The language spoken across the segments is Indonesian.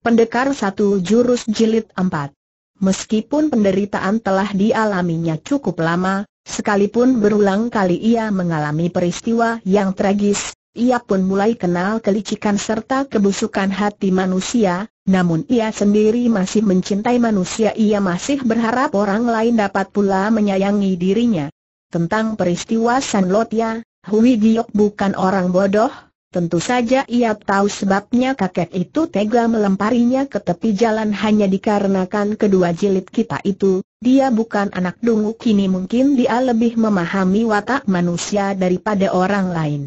Pendekar satu jurus jilid empat. Meskipun penderitaan telah dialaminya cukup lama, sekalipun berulang kali ia mengalami peristiwa yang tragis, ia pun mulai kenal kelicikan serta kebusukan hati manusia, namun ia sendiri masih mencintai manusia ia masih berharap orang lain dapat pula menyayangi dirinya. Tentang peristiwa San Lotia, ya, Hui Giok bukan orang bodoh, Tentu saja ia tahu sebabnya kakek itu tega melemparinya ke tepi jalan hanya dikarenakan kedua jilid kita itu, dia bukan anak dungu kini mungkin dia lebih memahami watak manusia daripada orang lain.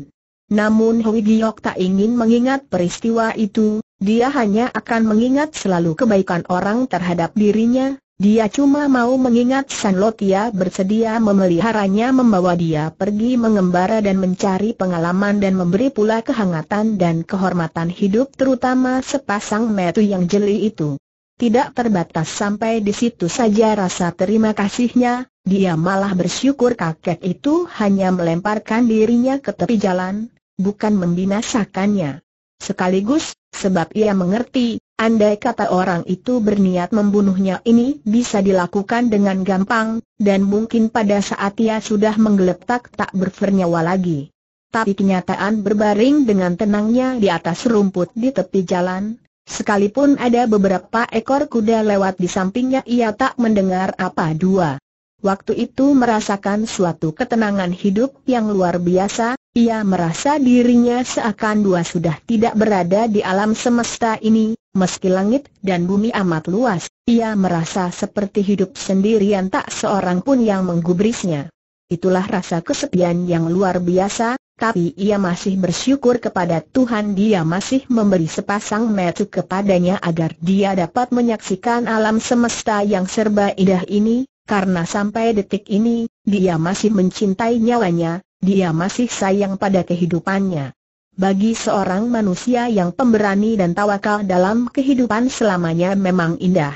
Namun Hui Giok tak ingin mengingat peristiwa itu, dia hanya akan mengingat selalu kebaikan orang terhadap dirinya, dia cuma mau mengingat San Lotia bersedia memeliharanya membawa dia pergi mengembara dan mencari pengalaman dan memberi pula kehangatan dan kehormatan hidup terutama sepasang metu yang jeli itu. Tidak terbatas sampai di situ saja rasa terima kasihnya, dia malah bersyukur kakek itu hanya melemparkan dirinya ke tepi jalan, bukan membinasakannya. Sekaligus, sebab ia mengerti, Andai kata orang itu berniat membunuhnya ini bisa dilakukan dengan gampang, dan mungkin pada saat ia sudah menggeletak tak bernyawa lagi. Tapi kenyataan berbaring dengan tenangnya di atas rumput di tepi jalan, sekalipun ada beberapa ekor kuda lewat di sampingnya ia tak mendengar apa dua. Waktu itu merasakan suatu ketenangan hidup yang luar biasa, ia merasa dirinya seakan dua sudah tidak berada di alam semesta ini, meski langit dan bumi amat luas, ia merasa seperti hidup sendirian tak seorang pun yang menggubrisnya. Itulah rasa kesepian yang luar biasa, tapi ia masih bersyukur kepada Tuhan dia masih memberi sepasang metu kepadanya agar dia dapat menyaksikan alam semesta yang serba indah ini, karena sampai detik ini, dia masih mencintai nyawanya, dia masih sayang pada kehidupannya. Bagi seorang manusia yang pemberani dan tawakal dalam kehidupan selamanya memang indah.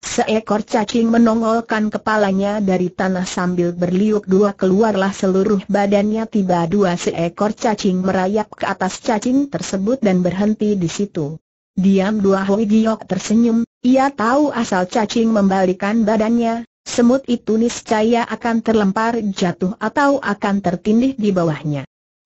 Seekor cacing menongolkan kepalanya dari tanah sambil berliuk dua keluarlah seluruh badannya tiba dua seekor cacing merayap ke atas cacing tersebut dan berhenti di situ. Diam dua Hoi Giok tersenyum, ia tahu asal cacing membalikan badannya, semut itu niscaya akan terlempar jatuh atau akan tertindih di bawahnya.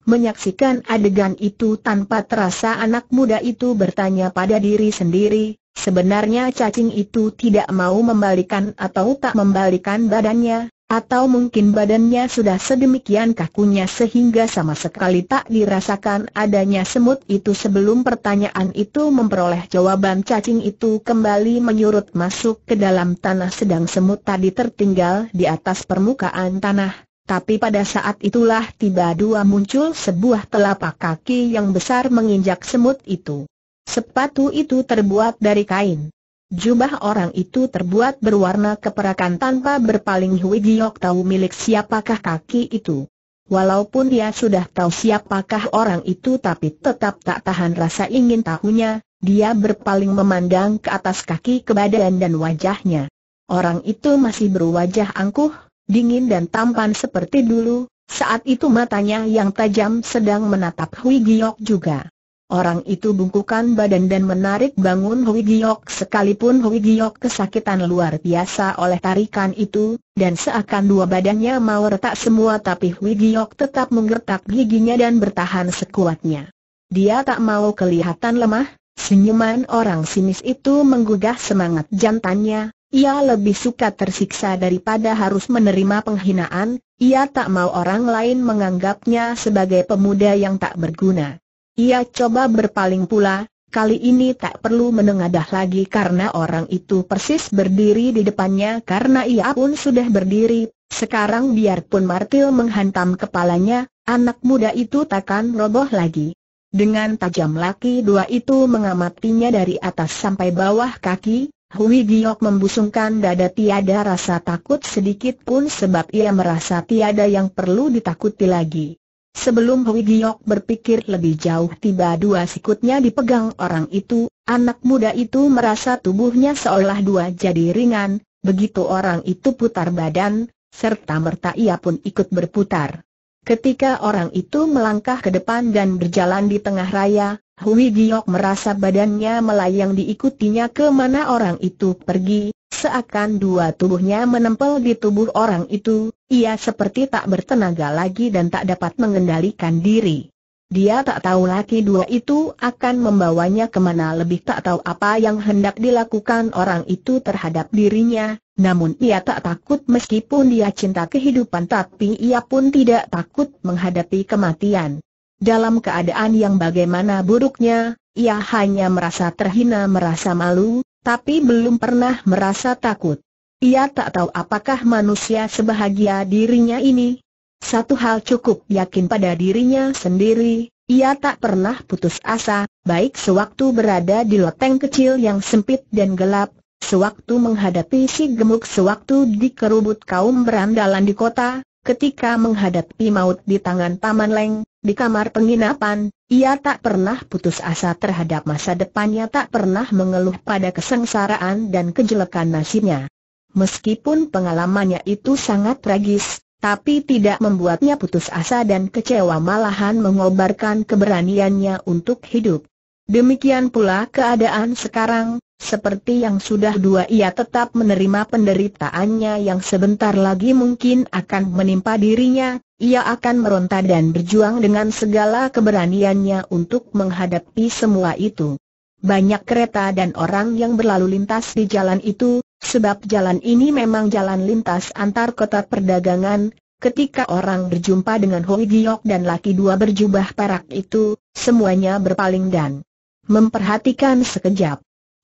Menyaksikan adegan itu tanpa terasa anak muda itu bertanya pada diri sendiri, sebenarnya cacing itu tidak mau membalikan atau tak membalikan badannya, atau mungkin badannya sudah sedemikian kakunya sehingga sama sekali tak dirasakan adanya semut itu sebelum pertanyaan itu memperoleh jawaban cacing itu kembali menyurut masuk ke dalam tanah sedang semut tadi tertinggal di atas permukaan tanah. Tapi pada saat itulah tiba dua muncul sebuah telapak kaki yang besar menginjak semut itu. Sepatu itu terbuat dari kain. Jubah orang itu terbuat berwarna keperakan tanpa berpaling Hui Giok tahu milik siapakah kaki itu. Walaupun dia sudah tahu siapakah orang itu tapi tetap tak tahan rasa ingin tahunya, dia berpaling memandang ke atas kaki kebadan dan wajahnya. Orang itu masih berwajah angkuh, dingin dan tampan seperti dulu, saat itu matanya yang tajam sedang menatap Hui Giok juga. Orang itu bungkukan badan dan menarik bangun Hui Giok sekalipun Hui Giok kesakitan luar biasa oleh tarikan itu, dan seakan dua badannya mau retak semua tapi Hui Giok tetap menggertak giginya dan bertahan sekuatnya. Dia tak mau kelihatan lemah, Senyuman orang sinis itu menggugah semangat jantannya, ia lebih suka tersiksa daripada harus menerima penghinaan, ia tak mau orang lain menganggapnya sebagai pemuda yang tak berguna. Ia coba berpaling pula, kali ini tak perlu menengadah lagi karena orang itu persis berdiri di depannya karena ia pun sudah berdiri. Sekarang biarpun martil menghantam kepalanya, anak muda itu takkan roboh lagi. Dengan tajam laki dua itu mengamatinya dari atas sampai bawah kaki, Hui Giok membusungkan dada tiada rasa takut sedikit pun sebab ia merasa tiada yang perlu ditakuti lagi. Sebelum Hui Giok berpikir lebih jauh tiba dua sikutnya dipegang orang itu, anak muda itu merasa tubuhnya seolah dua jadi ringan, begitu orang itu putar badan, serta merta ia pun ikut berputar. Ketika orang itu melangkah ke depan dan berjalan di tengah raya, Hui Giok merasa badannya melayang diikutinya kemana orang itu pergi, seakan dua tubuhnya menempel di tubuh orang itu, ia seperti tak bertenaga lagi dan tak dapat mengendalikan diri. Dia tak tahu lagi dua itu akan membawanya kemana lebih tak tahu apa yang hendak dilakukan orang itu terhadap dirinya, namun ia tak takut meskipun dia cinta kehidupan tapi ia pun tidak takut menghadapi kematian. Dalam keadaan yang bagaimana buruknya, ia hanya merasa terhina merasa malu, tapi belum pernah merasa takut. Ia tak tahu apakah manusia sebahagia dirinya ini. Satu hal cukup yakin pada dirinya sendiri, ia tak pernah putus asa, baik sewaktu berada di loteng kecil yang sempit dan gelap, sewaktu menghadapi si gemuk sewaktu dikerubut kaum berandalan di kota, ketika menghadapi maut di tangan Paman Leng, di kamar penginapan, ia tak pernah putus asa terhadap masa depannya tak pernah mengeluh pada kesengsaraan dan kejelekan nasibnya. Meskipun pengalamannya itu sangat tragis, tapi tidak membuatnya putus asa dan kecewa malahan mengobarkan keberaniannya untuk hidup. Demikian pula keadaan sekarang, seperti yang sudah dua ia tetap menerima penderitaannya yang sebentar lagi mungkin akan menimpa dirinya, ia akan meronta dan berjuang dengan segala keberaniannya untuk menghadapi semua itu. Banyak kereta dan orang yang berlalu lintas di jalan itu, sebab jalan ini memang jalan lintas antar kota perdagangan, Ketika orang berjumpa dengan Hoi Giok dan laki dua berjubah perak itu, semuanya berpaling dan memperhatikan sekejap.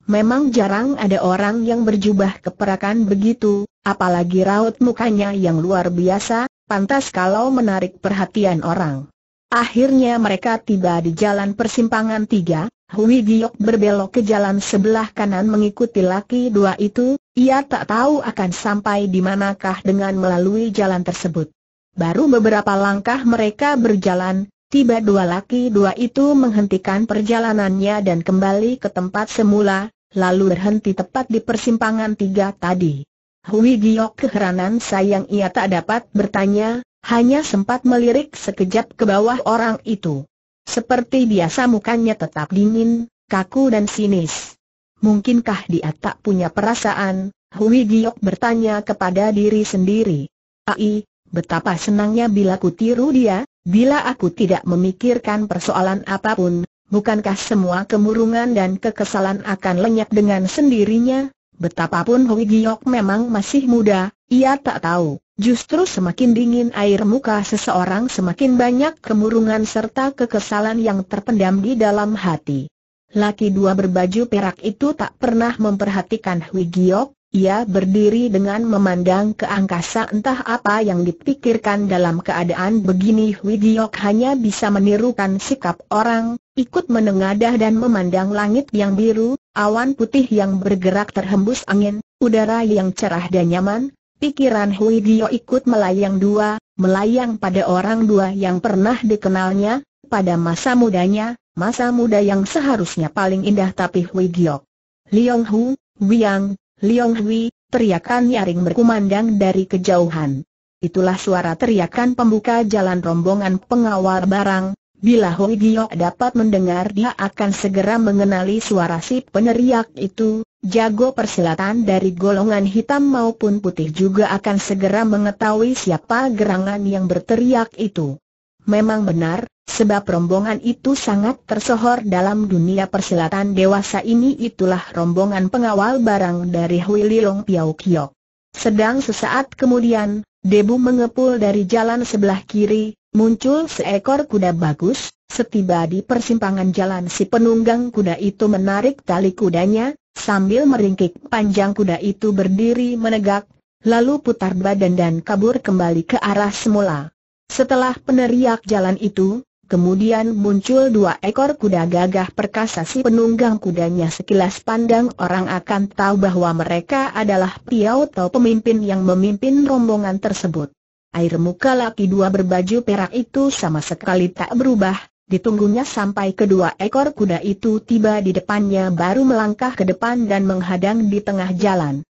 Memang jarang ada orang yang berjubah keperakan begitu, apalagi raut mukanya yang luar biasa, pantas kalau menarik perhatian orang. Akhirnya mereka tiba di jalan persimpangan tiga, Hui Giok berbelok ke jalan sebelah kanan mengikuti laki dua itu, ia tak tahu akan sampai di manakah dengan melalui jalan tersebut. Baru beberapa langkah mereka berjalan, tiba dua laki dua itu menghentikan perjalanannya dan kembali ke tempat semula, lalu berhenti tepat di persimpangan tiga tadi. Hui Giok keheranan sayang ia tak dapat bertanya, hanya sempat melirik sekejap ke bawah orang itu. Seperti biasa mukanya tetap dingin, kaku dan sinis. Mungkinkah dia tak punya perasaan? Hui Giok bertanya kepada diri sendiri. Ai, betapa senangnya bila ku tiru dia, bila aku tidak memikirkan persoalan apapun, bukankah semua kemurungan dan kekesalan akan lenyap dengan sendirinya? Betapapun Hui Giok memang masih muda, ia tak tahu, justru semakin dingin air muka seseorang semakin banyak kemurungan serta kekesalan yang terpendam di dalam hati. Laki dua berbaju perak itu tak pernah memperhatikan Hui Giok, ia berdiri dengan memandang ke angkasa entah apa yang dipikirkan dalam keadaan begini Hui Giok hanya bisa menirukan sikap orang, ikut menengadah dan memandang langit yang biru, awan putih yang bergerak terhembus angin, udara yang cerah dan nyaman, pikiran Hui Dio ikut melayang dua, melayang pada orang dua yang pernah dikenalnya, pada masa mudanya, masa muda yang seharusnya paling indah tapi Hui Dio. Liong Hu, Wiang, Liong Hui, teriakan nyaring berkumandang dari kejauhan. Itulah suara teriakan pembuka jalan rombongan pengawal barang, Bila Hong Gio dapat mendengar dia akan segera mengenali suara si peneriak itu, jago persilatan dari golongan hitam maupun putih juga akan segera mengetahui siapa gerangan yang berteriak itu. Memang benar, sebab rombongan itu sangat tersohor dalam dunia persilatan dewasa ini itulah rombongan pengawal barang dari Hui Lilong Piao Kio. Sedang sesaat kemudian, debu mengepul dari jalan sebelah kiri, Muncul seekor kuda bagus, setiba di persimpangan jalan si penunggang kuda itu menarik tali kudanya, sambil meringkik panjang kuda itu berdiri menegak, lalu putar badan dan kabur kembali ke arah semula. Setelah peneriak jalan itu, kemudian muncul dua ekor kuda gagah perkasa si penunggang kudanya sekilas pandang orang akan tahu bahwa mereka adalah atau pemimpin yang memimpin rombongan tersebut air muka laki dua berbaju perak itu sama sekali tak berubah, ditunggunya sampai kedua ekor kuda itu tiba di depannya baru melangkah ke depan dan menghadang di tengah jalan.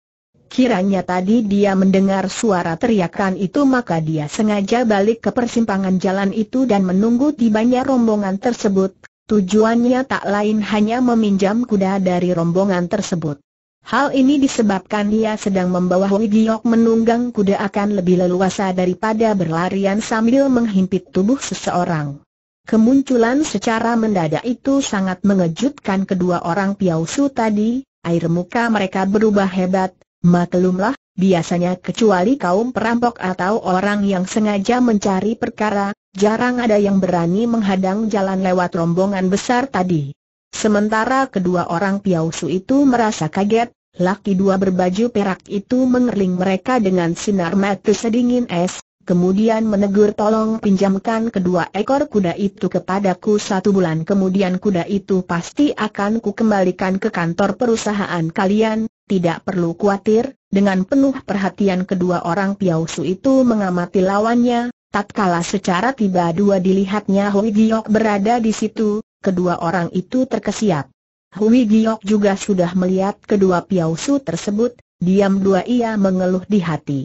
Kiranya tadi dia mendengar suara teriakan itu maka dia sengaja balik ke persimpangan jalan itu dan menunggu tibanya rombongan tersebut, tujuannya tak lain hanya meminjam kuda dari rombongan tersebut. Hal ini disebabkan dia sedang membawa Hui menunggang kuda akan lebih leluasa daripada berlarian sambil menghimpit tubuh seseorang. Kemunculan secara mendadak itu sangat mengejutkan kedua orang Piausu tadi, air muka mereka berubah hebat, maklumlah, biasanya kecuali kaum perampok atau orang yang sengaja mencari perkara, jarang ada yang berani menghadang jalan lewat rombongan besar tadi. Sementara kedua orang piausu itu merasa kaget, laki dua berbaju perak itu mengerling mereka dengan sinar mata sedingin es, kemudian menegur tolong pinjamkan kedua ekor kuda itu kepadaku satu bulan kemudian kuda itu pasti akan ku kembalikan ke kantor perusahaan kalian, tidak perlu khawatir, dengan penuh perhatian kedua orang piausu itu mengamati lawannya, tatkala secara tiba dua dilihatnya Hoi Giok berada di situ, kedua orang itu terkesiap. Hui Giok juga sudah melihat kedua piausu tersebut, diam dua ia mengeluh di hati.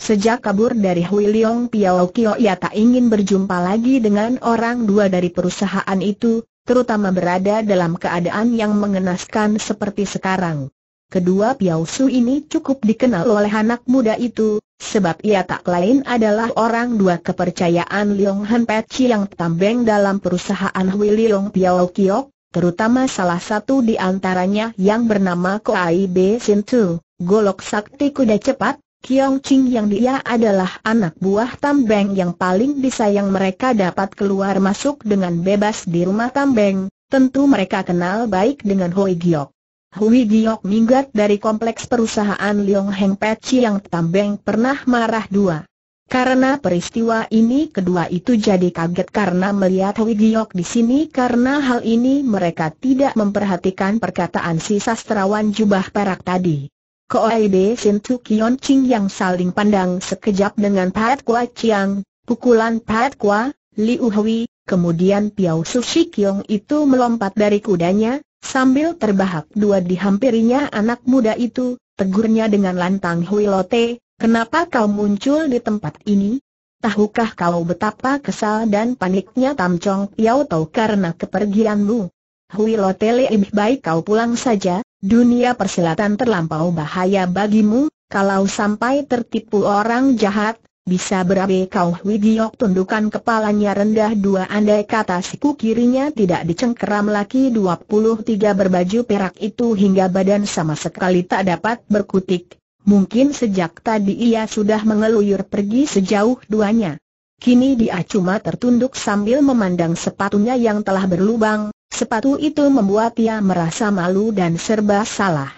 Sejak kabur dari Hui Leong Piao Kio ia tak ingin berjumpa lagi dengan orang dua dari perusahaan itu, terutama berada dalam keadaan yang mengenaskan seperti sekarang. Kedua Piao Su ini cukup dikenal oleh anak muda itu, sebab ia tak lain adalah orang dua kepercayaan Leong Han Peci yang tambeng dalam perusahaan Hui Leong Piao Kiok, terutama salah satu di antaranya yang bernama Koai B. Sin Tu, golok sakti kuda cepat, Kiong Ching yang dia adalah anak buah tambeng yang paling disayang mereka dapat keluar masuk dengan bebas di rumah tambeng, tentu mereka kenal baik dengan Hoi Giok. Hui Giok minggat dari kompleks perusahaan Liong Heng Peci yang tambeng pernah marah dua. Karena peristiwa ini kedua itu jadi kaget karena melihat Hui Giok di sini karena hal ini mereka tidak memperhatikan perkataan si sastrawan jubah perak tadi. Koide, Sin Tu Kion Ching yang saling pandang sekejap dengan Pat Kua Chiang, pukulan Pat Kua, Liu Hui, kemudian Piao Su itu melompat dari kudanya, Sambil terbahak dua dihampirinya anak muda itu, tegurnya dengan lantang Huilote, kenapa kau muncul di tempat ini? Tahukah kau betapa kesal dan paniknya Tam Chong Piao Tau karena kepergianmu? Hui lebih baik kau pulang saja, dunia persilatan terlampau bahaya bagimu, kalau sampai tertipu orang jahat, bisa berabe kau widiok? Giok tundukan kepalanya rendah dua andai kata siku kirinya tidak dicengkeram laki 23 berbaju perak itu hingga badan sama sekali tak dapat berkutik. Mungkin sejak tadi ia sudah mengeluyur pergi sejauh duanya. Kini dia cuma tertunduk sambil memandang sepatunya yang telah berlubang, sepatu itu membuat ia merasa malu dan serba salah.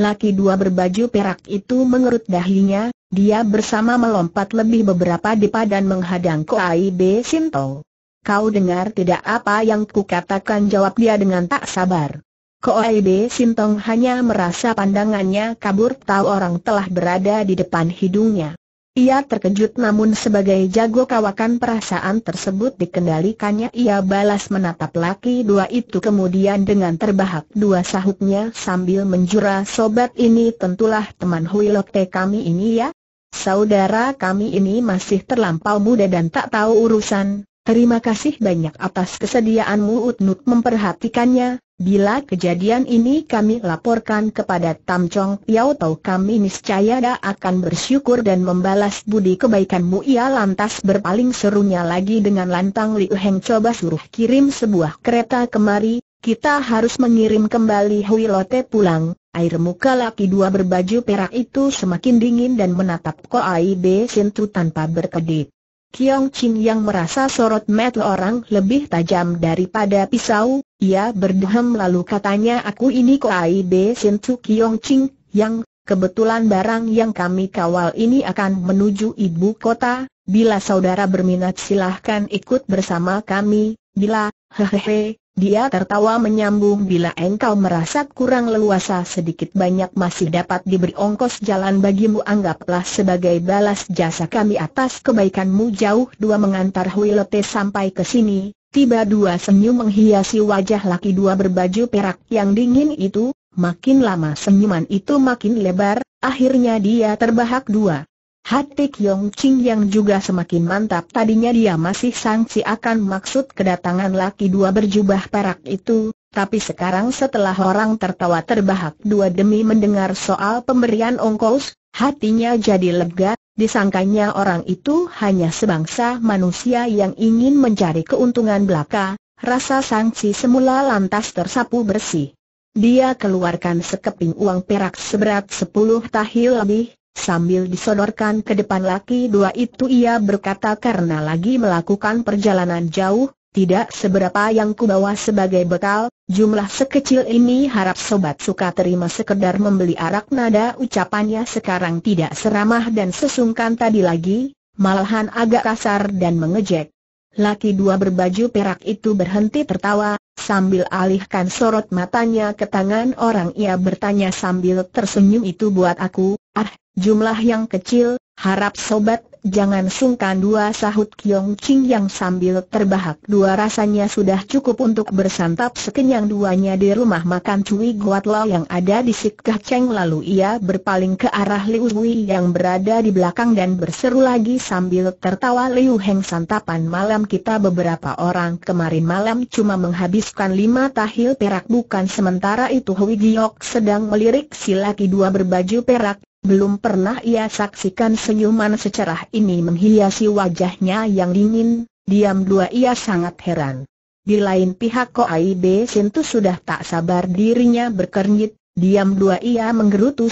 Laki dua berbaju perak itu mengerut dahinya, dia bersama melompat lebih beberapa di dan menghadang Ko Aib Sinto. Kau dengar tidak apa yang kukatakan jawab dia dengan tak sabar. Ko B. Sintong hanya merasa pandangannya kabur tahu orang telah berada di depan hidungnya. Ia terkejut namun sebagai jago kawakan perasaan tersebut dikendalikannya ia balas menatap laki dua itu kemudian dengan terbahak dua sahutnya sambil menjura sobat ini tentulah teman Huilote kami ini ya Saudara kami ini masih terlampau muda dan tak tahu urusan, terima kasih banyak atas kesediaanmu Utnut memperhatikannya, bila kejadian ini kami laporkan kepada Tam Chong Piao Tau kami niscaya akan bersyukur dan membalas budi kebaikanmu ia lantas berpaling serunya lagi dengan lantang Liu Heng coba suruh kirim sebuah kereta kemari, kita harus mengirim kembali Hui Lote pulang, Air muka laki dua berbaju perak itu semakin dingin dan menatap Ko Aib Sintu tanpa berkedip. Kiong Chin yang merasa sorot mata orang lebih tajam daripada pisau, ia berdehem lalu katanya aku ini Ko Aib Sintu Kiong Chin, yang, kebetulan barang yang kami kawal ini akan menuju ibu kota, bila saudara berminat silahkan ikut bersama kami, bila, hehehe, dia tertawa menyambung bila engkau merasa kurang leluasa sedikit banyak masih dapat diberi ongkos jalan bagimu anggaplah sebagai balas jasa kami atas kebaikanmu jauh dua mengantar Huilote sampai ke sini. Tiba dua senyum menghiasi wajah laki dua berbaju perak yang dingin itu, makin lama senyuman itu makin lebar, akhirnya dia terbahak dua. Hati Kyong Ching yang juga semakin mantap tadinya dia masih sangsi akan maksud kedatangan laki dua berjubah perak itu, tapi sekarang setelah orang tertawa terbahak dua demi mendengar soal pemberian ongkos, hatinya jadi lega, disangkanya orang itu hanya sebangsa manusia yang ingin mencari keuntungan belaka, rasa sangsi semula lantas tersapu bersih. Dia keluarkan sekeping uang perak seberat 10 tahil lebih, Sambil disodorkan ke depan laki dua itu ia berkata karena lagi melakukan perjalanan jauh, tidak seberapa yang kubawa sebagai bekal, jumlah sekecil ini harap sobat suka terima sekedar membeli arak nada ucapannya sekarang tidak seramah dan sesungkan tadi lagi, malahan agak kasar dan mengejek. Laki dua berbaju perak itu berhenti tertawa, Sambil alihkan sorot matanya ke tangan orang ia bertanya sambil tersenyum itu buat aku, ah, jumlah yang kecil, harap sobat jangan sungkan dua sahut Kiong Ching yang sambil terbahak dua rasanya sudah cukup untuk bersantap sekenyang duanya di rumah makan Cui Guat Lo yang ada di Sikkah Cheng lalu ia berpaling ke arah Liu Wei yang berada di belakang dan berseru lagi sambil tertawa Liu Heng santapan malam kita beberapa orang kemarin malam cuma menghabiskan lima tahil perak bukan sementara itu Hui Giok sedang melirik si laki dua berbaju perak belum pernah ia saksikan senyuman secerah ini menghiasi wajahnya yang dingin, diam dua ia sangat heran. Di lain pihak Ko Koaib Sintu sudah tak sabar dirinya berkernyit, diam dua ia menggerutu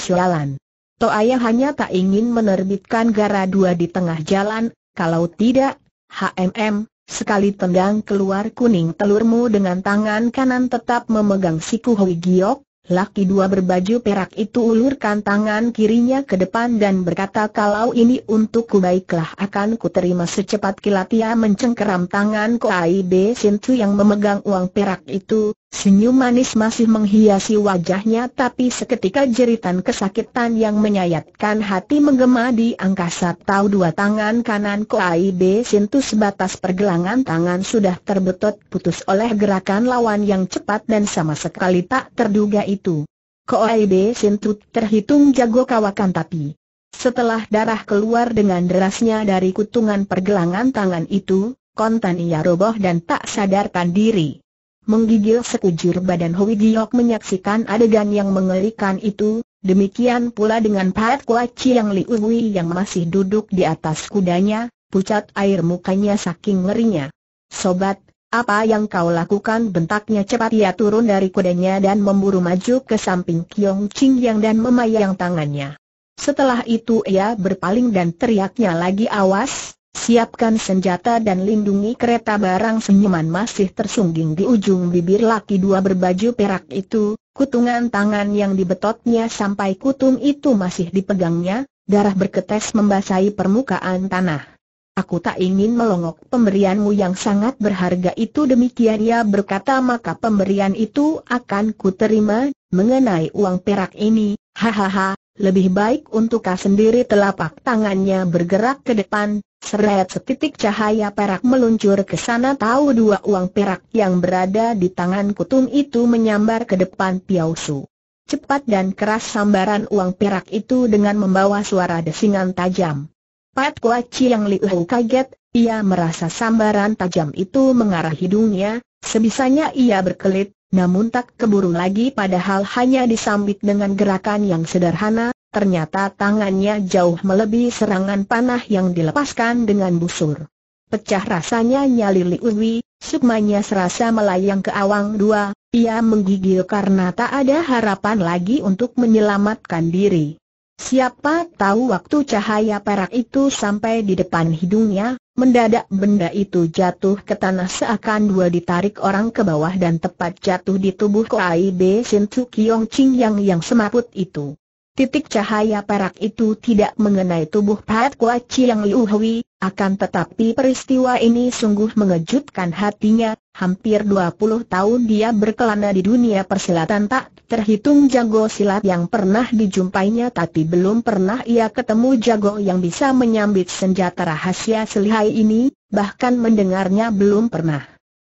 To ayah hanya tak ingin menerbitkan gara dua di tengah jalan, kalau tidak, HMM, sekali tendang keluar kuning telurmu dengan tangan kanan tetap memegang siku Hui Giok, Laki dua berbaju perak itu ulurkan tangan kirinya ke depan dan berkata kalau ini untukku baiklah akan ku terima secepat kilat ia mencengkeram tangan Koai B. Sintu yang memegang uang perak itu, Senyum manis masih menghiasi wajahnya tapi seketika jeritan kesakitan yang menyayatkan hati menggema di angkasa tahu dua tangan kanan Koai B Sintu sebatas pergelangan tangan sudah terbetot putus oleh gerakan lawan yang cepat dan sama sekali tak terduga itu. Koai B Sintu terhitung jago kawakan tapi setelah darah keluar dengan derasnya dari kutungan pergelangan tangan itu, kontan ia roboh dan tak sadarkan diri. Menggigil sekujur badan Hui Giok menyaksikan adegan yang mengerikan itu, demikian pula dengan Pat Kua Chiang Li Uwi yang masih duduk di atas kudanya, pucat air mukanya saking ngerinya. Sobat, apa yang kau lakukan bentaknya cepat ia turun dari kudanya dan memburu maju ke samping Kiong Ching Yang dan memayang tangannya. Setelah itu ia berpaling dan teriaknya lagi awas, Siapkan senjata dan lindungi kereta barang senyuman masih tersungging di ujung bibir laki dua berbaju perak itu, kutungan tangan yang dibetotnya sampai kutung itu masih dipegangnya, darah berketes membasahi permukaan tanah. Aku tak ingin melongok pemberianmu yang sangat berharga itu demikian ia berkata maka pemberian itu akan kuterima, mengenai uang perak ini, hahaha, lebih baik untuk kau sendiri telapak tangannya bergerak ke depan, seret setitik cahaya perak meluncur ke sana tahu dua uang perak yang berada di tangan kutum itu menyambar ke depan piausu. Cepat dan keras sambaran uang perak itu dengan membawa suara desingan tajam. Pat Kua yang Liu kaget, ia merasa sambaran tajam itu mengarah hidungnya, sebisanya ia berkelit, namun tak keburu lagi padahal hanya disambit dengan gerakan yang sederhana, ternyata tangannya jauh melebihi serangan panah yang dilepaskan dengan busur. Pecah rasanya nyali Liuwi, sukmanya serasa melayang ke awang dua, ia menggigil karena tak ada harapan lagi untuk menyelamatkan diri. Siapa tahu waktu cahaya perak itu sampai di depan hidungnya, Mendadak benda itu jatuh ke tanah seakan dua ditarik orang ke bawah dan tepat jatuh di tubuh Koai B. Sin Chu Kiong Ching Yang yang semaput itu. Titik cahaya perak itu tidak mengenai tubuh Pat Kua Chi yang Liu Hui, akan tetapi peristiwa ini sungguh mengejutkan hatinya, hampir 20 tahun dia berkelana di dunia persilatan tak terhitung jago silat yang pernah dijumpainya tapi belum pernah ia ketemu jago yang bisa menyambit senjata rahasia selihai ini, bahkan mendengarnya belum pernah.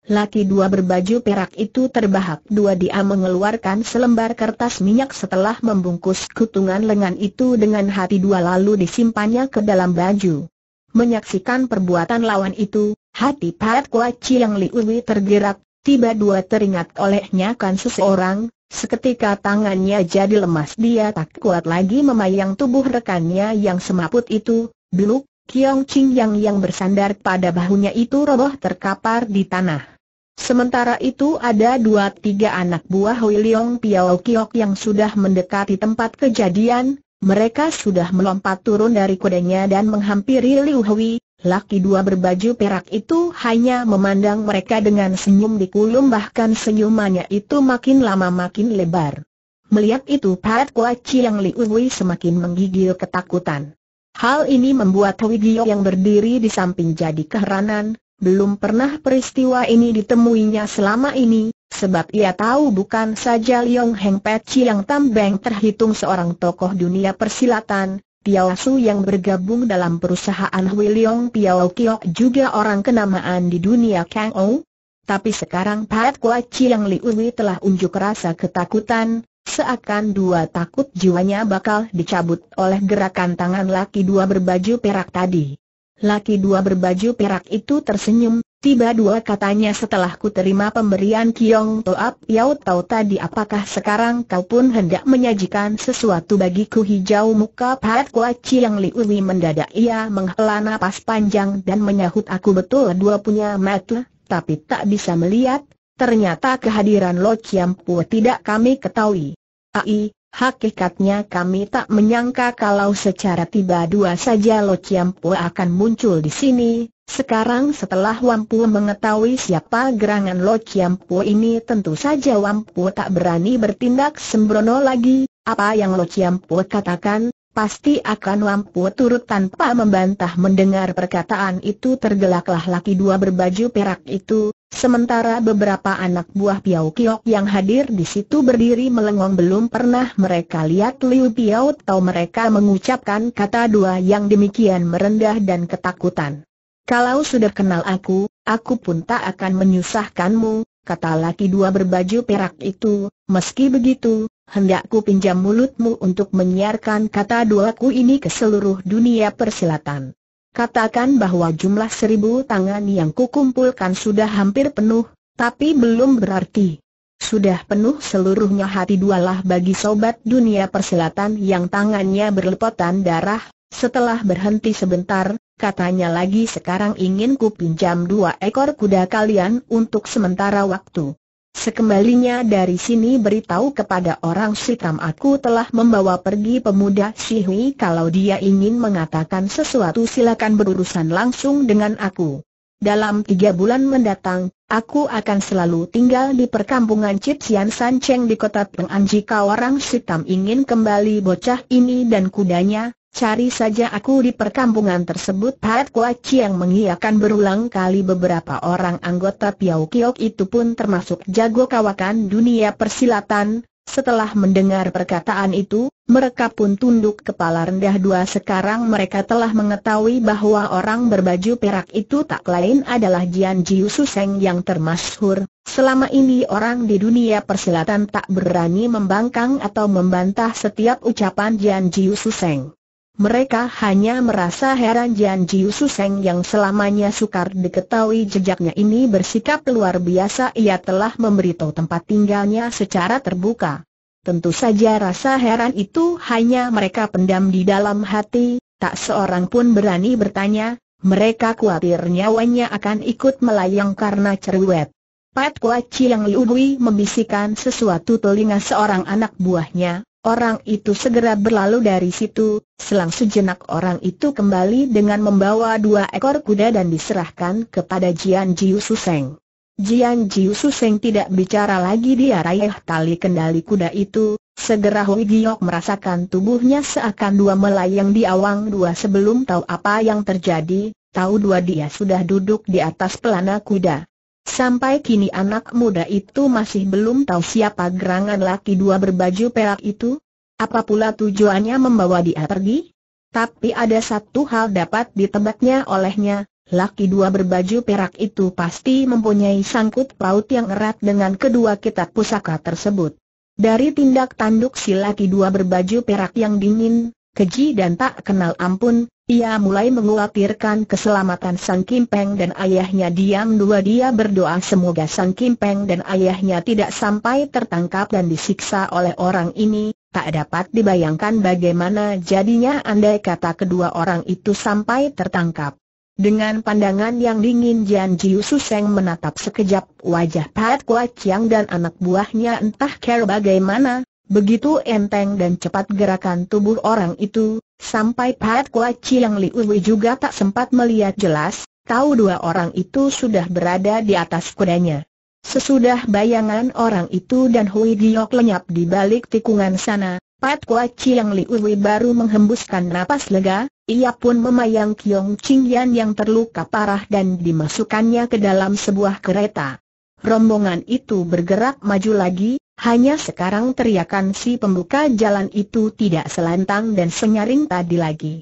Laki dua berbaju perak itu terbahak dua dia mengeluarkan selembar kertas minyak setelah membungkus kutungan lengan itu dengan hati dua lalu disimpannya ke dalam baju. Menyaksikan perbuatan lawan itu, Hati Pat Kuaci yang Liuwi tergerak, tiba dua teringat olehnya kan seseorang, seketika tangannya jadi lemas dia tak kuat lagi memayang tubuh rekannya yang semaput itu, beluk, Kiong Ching Yang yang bersandar pada bahunya itu roboh terkapar di tanah. Sementara itu ada dua tiga anak buah Hui Leong Piao Kiok yang sudah mendekati tempat kejadian, mereka sudah melompat turun dari kudanya dan menghampiri Liu Hui, Laki dua berbaju perak itu hanya memandang mereka dengan senyum di kulum bahkan senyumannya itu makin lama makin lebar. Melihat itu Pat Kuaci yang Li Uwi semakin menggigil ketakutan. Hal ini membuat Hui Gio yang berdiri di samping jadi keheranan, belum pernah peristiwa ini ditemuinya selama ini, sebab ia tahu bukan saja Liong Heng Pat Peci yang tambeng terhitung seorang tokoh dunia persilatan, Piao Su yang bergabung dalam perusahaan Leong Piao Kio juga orang kenamaan di dunia Kang Ou. Tapi sekarang Pat Kua Chiang Uwi telah unjuk rasa ketakutan, seakan dua takut jiwanya bakal dicabut oleh gerakan tangan laki dua berbaju perak tadi. Laki dua berbaju perak itu tersenyum, Tiba dua katanya setelah ku terima pemberian Kiong Toap Yau Tau tadi apakah sekarang kau pun hendak menyajikan sesuatu bagiku hijau muka Pat Kuaci yang liuli mendadak ia menghela napas panjang dan menyahut aku betul dua punya mata, tapi tak bisa melihat, ternyata kehadiran Lo Chiang Pu tidak kami ketahui. Ai, hakikatnya kami tak menyangka kalau secara tiba dua saja Lo Chiang Pu akan muncul di sini, sekarang setelah Wampu mengetahui siapa gerangan Lo Chiampu ini tentu saja Wampu tak berani bertindak sembrono lagi, apa yang Lo Chiampu katakan, pasti akan Wampu turut tanpa membantah mendengar perkataan itu tergelaklah laki dua berbaju perak itu, sementara beberapa anak buah Piau Kiok yang hadir di situ berdiri melengong belum pernah mereka lihat Liu Piau atau mereka mengucapkan kata dua yang demikian merendah dan ketakutan. Kalau sudah kenal aku, aku pun tak akan menyusahkanmu, kata laki dua berbaju perak itu, meski begitu, hendakku pinjam mulutmu untuk menyiarkan kata duaku ini ke seluruh dunia persilatan. Katakan bahwa jumlah seribu tangan yang kukumpulkan sudah hampir penuh, tapi belum berarti. Sudah penuh seluruhnya hati dualah bagi sobat dunia persilatan yang tangannya berlepotan darah, setelah berhenti sebentar, katanya lagi sekarang ingin ku pinjam dua ekor kuda kalian untuk sementara waktu. Sekembalinya dari sini beritahu kepada orang Sitam aku telah membawa pergi pemuda Sihui kalau dia ingin mengatakan sesuatu silakan berurusan langsung dengan aku. Dalam tiga bulan mendatang, aku akan selalu tinggal di perkampungan Cipsian Sancheng di kota Penganji jika orang Sitam ingin kembali bocah ini dan kudanya, Cari saja aku di perkampungan tersebut Pat Kua yang mengiakan berulang kali beberapa orang anggota Piau Kiok itu pun termasuk jago kawakan dunia persilatan Setelah mendengar perkataan itu, mereka pun tunduk kepala rendah dua Sekarang mereka telah mengetahui bahwa orang berbaju perak itu tak lain adalah Jian Jiu Suseng yang termasyhur Selama ini orang di dunia persilatan tak berani membangkang atau membantah setiap ucapan Jian Jiu Suseng mereka hanya merasa heran Jian Jiu Suseng yang selamanya sukar diketahui jejaknya ini bersikap luar biasa ia telah memberitahu tempat tinggalnya secara terbuka. Tentu saja rasa heran itu hanya mereka pendam di dalam hati, tak seorang pun berani bertanya, mereka khawatir nyawanya akan ikut melayang karena cerewet. Pat Kua Chiang Liu Bui membisikkan sesuatu telinga seorang anak buahnya, Orang itu segera berlalu dari situ, selang sejenak orang itu kembali dengan membawa dua ekor kuda dan diserahkan kepada Jian Jiu Suseng. Jian Jiu Suseng tidak bicara lagi dia raih tali kendali kuda itu, segera Hui Giok merasakan tubuhnya seakan dua melayang di awang dua sebelum tahu apa yang terjadi, tahu dua dia sudah duduk di atas pelana kuda. Sampai kini anak muda itu masih belum tahu siapa gerangan laki dua berbaju perak itu? Apa pula tujuannya membawa dia pergi? Tapi ada satu hal dapat ditebaknya olehnya, laki dua berbaju perak itu pasti mempunyai sangkut paut yang erat dengan kedua kitab pusaka tersebut. Dari tindak tanduk si laki dua berbaju perak yang dingin, keji dan tak kenal ampun, ia mulai menguatirkan keselamatan Sang Kim Peng dan ayahnya diam dua dia berdoa semoga Sang Kim Peng dan ayahnya tidak sampai tertangkap dan disiksa oleh orang ini, tak dapat dibayangkan bagaimana jadinya andai kata kedua orang itu sampai tertangkap. Dengan pandangan yang dingin Jian Jiu Suseng menatap sekejap wajah Pat Kua Chiang dan anak buahnya entah care bagaimana, begitu enteng dan cepat gerakan tubuh orang itu, Sampai Pat Kuaci yang Liuwi juga tak sempat melihat jelas, tahu dua orang itu sudah berada di atas kudanya. Sesudah bayangan orang itu dan Hui Giok lenyap di balik tikungan sana, Pat Kuaci yang Liuwi baru menghembuskan napas lega, ia pun memayang Kiong Yan yang terluka parah dan dimasukkannya ke dalam sebuah kereta. Rombongan itu bergerak maju lagi, hanya sekarang teriakan si pembuka jalan itu tidak selentang dan senyaring tadi lagi.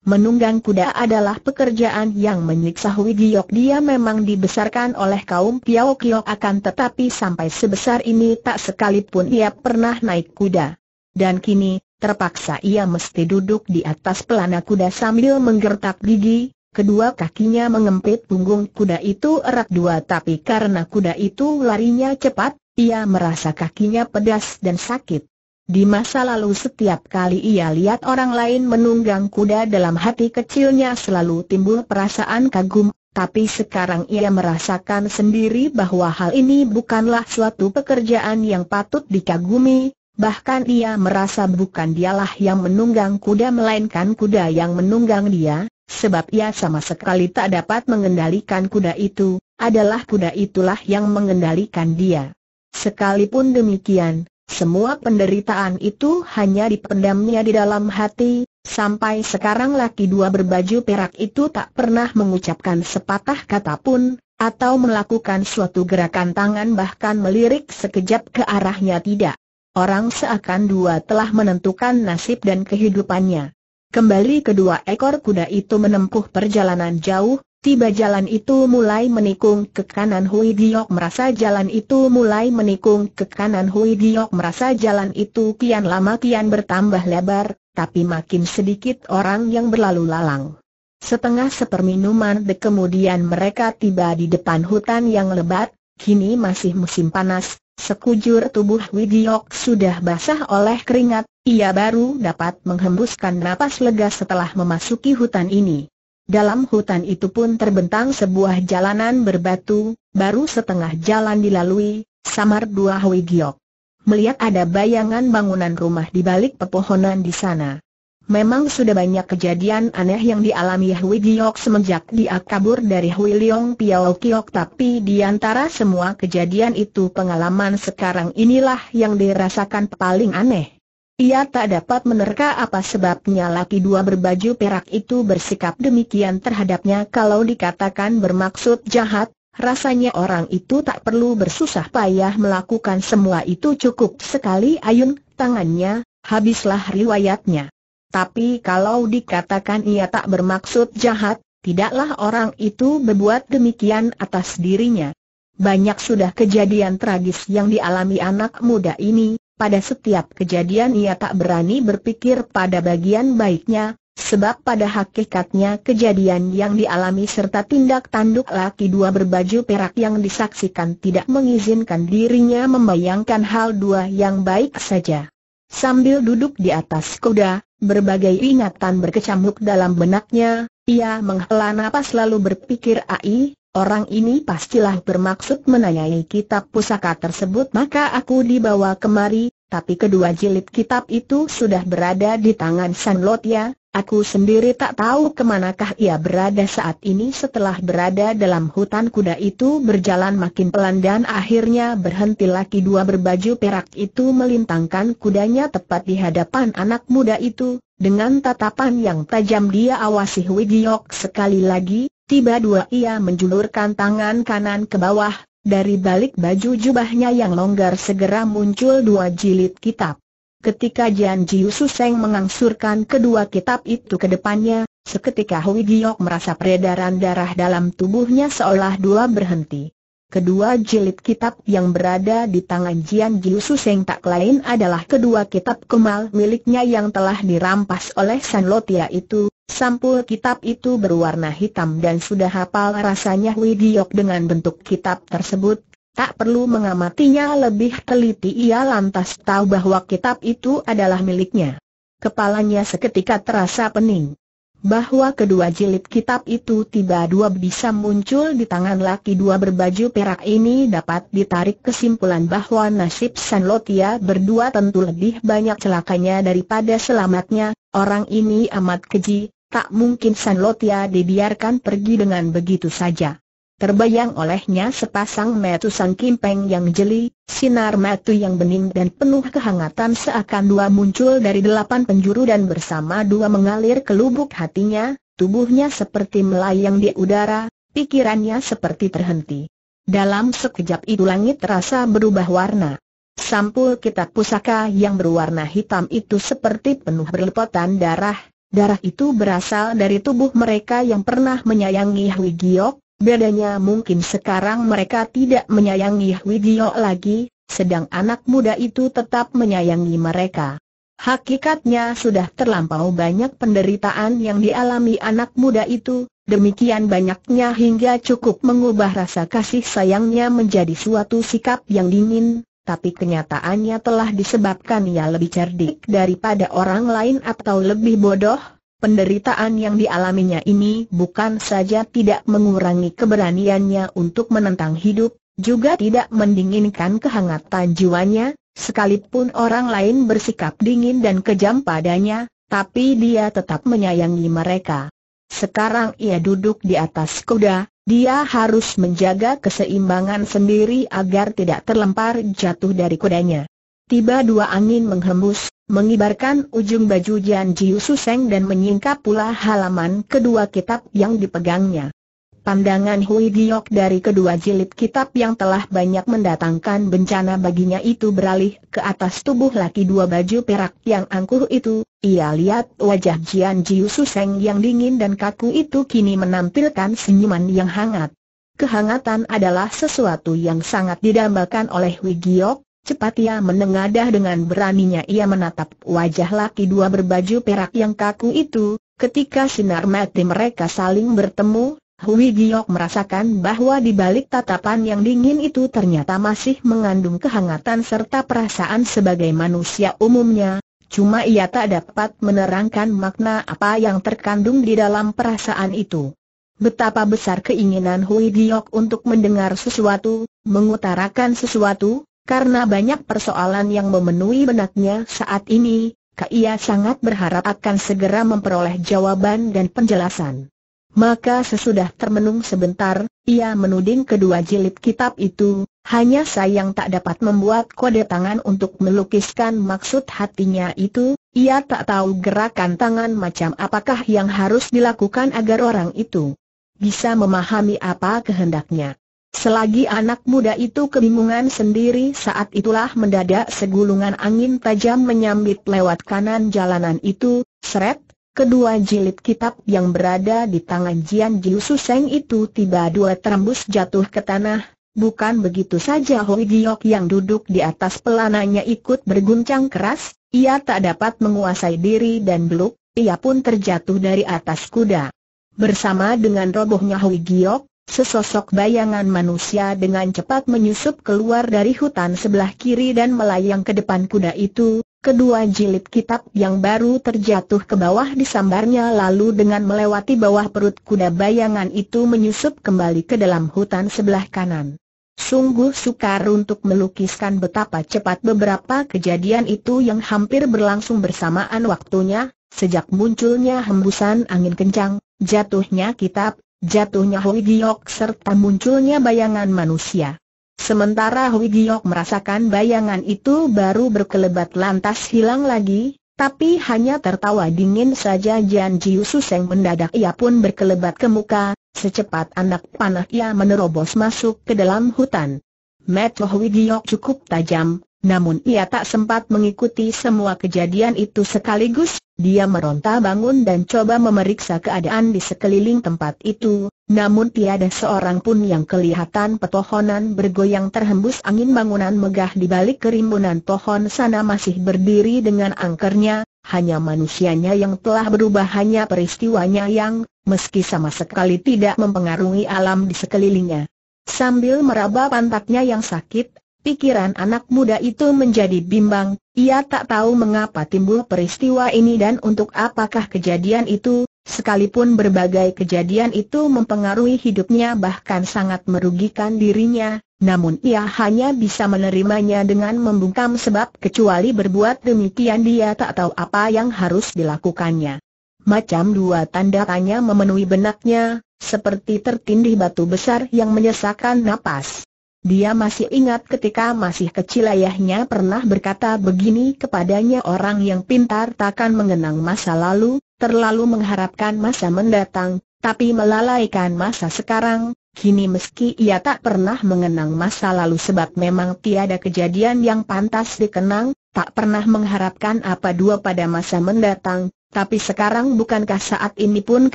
Menunggang kuda adalah pekerjaan yang menyiksa Hui Giok dia memang dibesarkan oleh kaum Piao Kiyok, akan tetapi sampai sebesar ini tak sekalipun ia pernah naik kuda. Dan kini, terpaksa ia mesti duduk di atas pelana kuda sambil menggertak gigi, Kedua kakinya mengempit punggung kuda itu erat dua tapi karena kuda itu larinya cepat, ia merasa kakinya pedas dan sakit. Di masa lalu setiap kali ia lihat orang lain menunggang kuda dalam hati kecilnya selalu timbul perasaan kagum, tapi sekarang ia merasakan sendiri bahwa hal ini bukanlah suatu pekerjaan yang patut dikagumi, bahkan ia merasa bukan dialah yang menunggang kuda melainkan kuda yang menunggang dia, sebab ia sama sekali tak dapat mengendalikan kuda itu, adalah kuda itulah yang mengendalikan dia. Sekalipun demikian, semua penderitaan itu hanya dipendamnya di dalam hati, sampai sekarang laki dua berbaju perak itu tak pernah mengucapkan sepatah kata pun, atau melakukan suatu gerakan tangan bahkan melirik sekejap ke arahnya tidak. Orang seakan dua telah menentukan nasib dan kehidupannya. Kembali kedua ekor kuda itu menempuh perjalanan jauh, Tiba jalan itu mulai menikung ke kanan Hui Giok merasa jalan itu mulai menikung ke kanan Hui Giok merasa jalan itu kian lama kian bertambah lebar, tapi makin sedikit orang yang berlalu lalang. Setengah seperminuman de kemudian mereka tiba di depan hutan yang lebat, kini masih musim panas, sekujur tubuh Hui Giok sudah basah oleh keringat, ia baru dapat menghembuskan napas lega setelah memasuki hutan ini. Dalam hutan itu pun terbentang sebuah jalanan berbatu, baru setengah jalan dilalui, samar dua Hui Giok. Melihat ada bayangan bangunan rumah di balik pepohonan di sana. Memang sudah banyak kejadian aneh yang dialami Hui Giok semenjak dia kabur dari Hui Leong Piao Kiok tapi di antara semua kejadian itu pengalaman sekarang inilah yang dirasakan paling aneh. Ia tak dapat menerka apa sebabnya laki dua berbaju perak itu bersikap demikian terhadapnya kalau dikatakan bermaksud jahat, rasanya orang itu tak perlu bersusah payah melakukan semua itu cukup sekali ayun, tangannya, habislah riwayatnya. Tapi kalau dikatakan ia tak bermaksud jahat, tidaklah orang itu berbuat demikian atas dirinya. Banyak sudah kejadian tragis yang dialami anak muda ini, pada setiap kejadian ia tak berani berpikir pada bagian baiknya, sebab pada hakikatnya kejadian yang dialami serta tindak tanduk laki dua berbaju perak yang disaksikan tidak mengizinkan dirinya membayangkan hal dua yang baik saja. Sambil duduk di atas kuda, berbagai ingatan berkecamuk dalam benaknya, ia menghela napas lalu berpikir ai, Orang ini pastilah bermaksud menanyai kitab pusaka tersebut maka aku dibawa kemari, tapi kedua jilid kitab itu sudah berada di tangan San Lotia, ya. Aku sendiri tak tahu kemanakah ia berada saat ini setelah berada dalam hutan kuda itu berjalan makin pelan dan akhirnya berhenti lagi dua berbaju perak itu melintangkan kudanya tepat di hadapan anak muda itu, dengan tatapan yang tajam dia awasi Hui sekali lagi, tiba dua ia menjulurkan tangan kanan ke bawah, dari balik baju jubahnya yang longgar segera muncul dua jilid kitab. Ketika Jian Jiu Suseng mengangsurkan kedua kitab itu ke depannya, seketika Hui Giok merasa peredaran darah dalam tubuhnya seolah dua berhenti. Kedua jilid kitab yang berada di tangan Jian Jiu Suseng tak lain adalah kedua kitab kemal miliknya yang telah dirampas oleh San Lotia itu. Sampul kitab itu berwarna hitam dan sudah hafal rasanya Hui Giok dengan bentuk kitab tersebut, Tak perlu mengamatinya lebih teliti ia lantas tahu bahwa kitab itu adalah miliknya. Kepalanya seketika terasa pening. Bahwa kedua jilid kitab itu tiba dua bisa muncul di tangan laki dua berbaju perak ini dapat ditarik kesimpulan bahwa nasib San Lotia berdua tentu lebih banyak celakanya daripada selamatnya, orang ini amat keji, tak mungkin San Lotia dibiarkan pergi dengan begitu saja. Terbayang olehnya sepasang sang kimpeng yang jeli, sinar metu yang bening dan penuh kehangatan seakan dua muncul dari delapan penjuru dan bersama dua mengalir ke lubuk hatinya, tubuhnya seperti melayang di udara, pikirannya seperti terhenti. Dalam sekejap itu langit terasa berubah warna. Sampul kitab pusaka yang berwarna hitam itu seperti penuh berlepotan darah, darah itu berasal dari tubuh mereka yang pernah menyayangi Hui Giok, Bedanya mungkin sekarang mereka tidak menyayangi Hui lagi, sedang anak muda itu tetap menyayangi mereka. Hakikatnya sudah terlampau banyak penderitaan yang dialami anak muda itu, demikian banyaknya hingga cukup mengubah rasa kasih sayangnya menjadi suatu sikap yang dingin, tapi kenyataannya telah disebabkan ia lebih cerdik daripada orang lain atau lebih bodoh, Penderitaan yang dialaminya ini bukan saja tidak mengurangi keberaniannya untuk menentang hidup, juga tidak mendinginkan kehangatan jiwanya, sekalipun orang lain bersikap dingin dan kejam padanya, tapi dia tetap menyayangi mereka. Sekarang ia duduk di atas kuda, dia harus menjaga keseimbangan sendiri agar tidak terlempar jatuh dari kudanya. Tiba dua angin menghembus, mengibarkan ujung baju Jian Jiu Suseng dan menyingkap pula halaman kedua kitab yang dipegangnya. Pandangan Hui Giok dari kedua jilid kitab yang telah banyak mendatangkan bencana baginya itu beralih ke atas tubuh laki dua baju perak yang angkuh itu, ia lihat wajah Jian Jiu Suseng yang dingin dan kaku itu kini menampilkan senyuman yang hangat. Kehangatan adalah sesuatu yang sangat didambakan oleh Hui Giok, Cepat ia menengadah dengan beraninya ia menatap wajah laki dua berbaju perak yang kaku itu, ketika sinar mati mereka saling bertemu, Hui Giok merasakan bahwa di balik tatapan yang dingin itu ternyata masih mengandung kehangatan serta perasaan sebagai manusia umumnya, cuma ia tak dapat menerangkan makna apa yang terkandung di dalam perasaan itu. Betapa besar keinginan Hui Giok untuk mendengar sesuatu, mengutarakan sesuatu, karena banyak persoalan yang memenuhi benaknya saat ini, ia sangat berharap akan segera memperoleh jawaban dan penjelasan. Maka sesudah termenung sebentar, ia menuding kedua jilid kitab itu, hanya sayang tak dapat membuat kode tangan untuk melukiskan maksud hatinya itu, ia tak tahu gerakan tangan macam apakah yang harus dilakukan agar orang itu bisa memahami apa kehendaknya. Selagi anak muda itu kebingungan sendiri saat itulah mendadak segulungan angin tajam menyambit lewat kanan jalanan itu, seret, kedua jilid kitab yang berada di tangan Jian Jiu Seng itu tiba dua terembus jatuh ke tanah, bukan begitu saja Hoi Giok yang duduk di atas pelananya ikut berguncang keras, ia tak dapat menguasai diri dan beluk, ia pun terjatuh dari atas kuda. Bersama dengan robohnya Hui Giok, Sesosok bayangan manusia dengan cepat menyusup keluar dari hutan sebelah kiri dan melayang ke depan kuda itu, kedua jilid kitab yang baru terjatuh ke bawah disambarnya lalu dengan melewati bawah perut kuda bayangan itu menyusup kembali ke dalam hutan sebelah kanan. Sungguh sukar untuk melukiskan betapa cepat beberapa kejadian itu yang hampir berlangsung bersamaan waktunya, sejak munculnya hembusan angin kencang, jatuhnya kitab, jatuhnya Hui Giok serta munculnya bayangan manusia. Sementara Hui Giok merasakan bayangan itu baru berkelebat lantas hilang lagi, tapi hanya tertawa dingin saja Jian Jiu Suseng mendadak ia pun berkelebat ke muka, secepat anak panah ia menerobos masuk ke dalam hutan. Mata Hui Giok cukup tajam, namun ia tak sempat mengikuti semua kejadian itu sekaligus, dia meronta bangun dan coba memeriksa keadaan di sekeliling tempat itu, namun tiada seorang pun yang kelihatan petohonan bergoyang terhembus angin bangunan megah di balik kerimbunan pohon sana masih berdiri dengan angkernya, hanya manusianya yang telah berubah hanya peristiwanya yang, meski sama sekali tidak mempengaruhi alam di sekelilingnya. Sambil meraba pantatnya yang sakit, Pikiran anak muda itu menjadi bimbang, ia tak tahu mengapa timbul peristiwa ini dan untuk apakah kejadian itu, sekalipun berbagai kejadian itu mempengaruhi hidupnya bahkan sangat merugikan dirinya, namun ia hanya bisa menerimanya dengan membungkam sebab kecuali berbuat demikian dia tak tahu apa yang harus dilakukannya. Macam dua tanda tanya memenuhi benaknya, seperti tertindih batu besar yang menyesakkan napas. Dia masih ingat ketika masih kecil ayahnya pernah berkata begini kepadanya orang yang pintar takkan mengenang masa lalu, terlalu mengharapkan masa mendatang, tapi melalaikan masa sekarang, kini meski ia tak pernah mengenang masa lalu sebab memang tiada kejadian yang pantas dikenang, tak pernah mengharapkan apa dua pada masa mendatang, tapi sekarang bukankah saat ini pun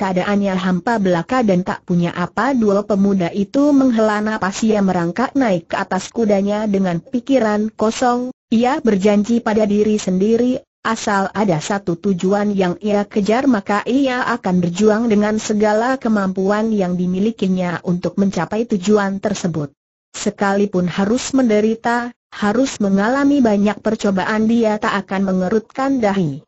keadaannya hampa belaka dan tak punya apa dua pemuda itu menghela napas ia merangkak naik ke atas kudanya dengan pikiran kosong, ia berjanji pada diri sendiri, asal ada satu tujuan yang ia kejar maka ia akan berjuang dengan segala kemampuan yang dimilikinya untuk mencapai tujuan tersebut. Sekalipun harus menderita, harus mengalami banyak percobaan dia tak akan mengerutkan dahi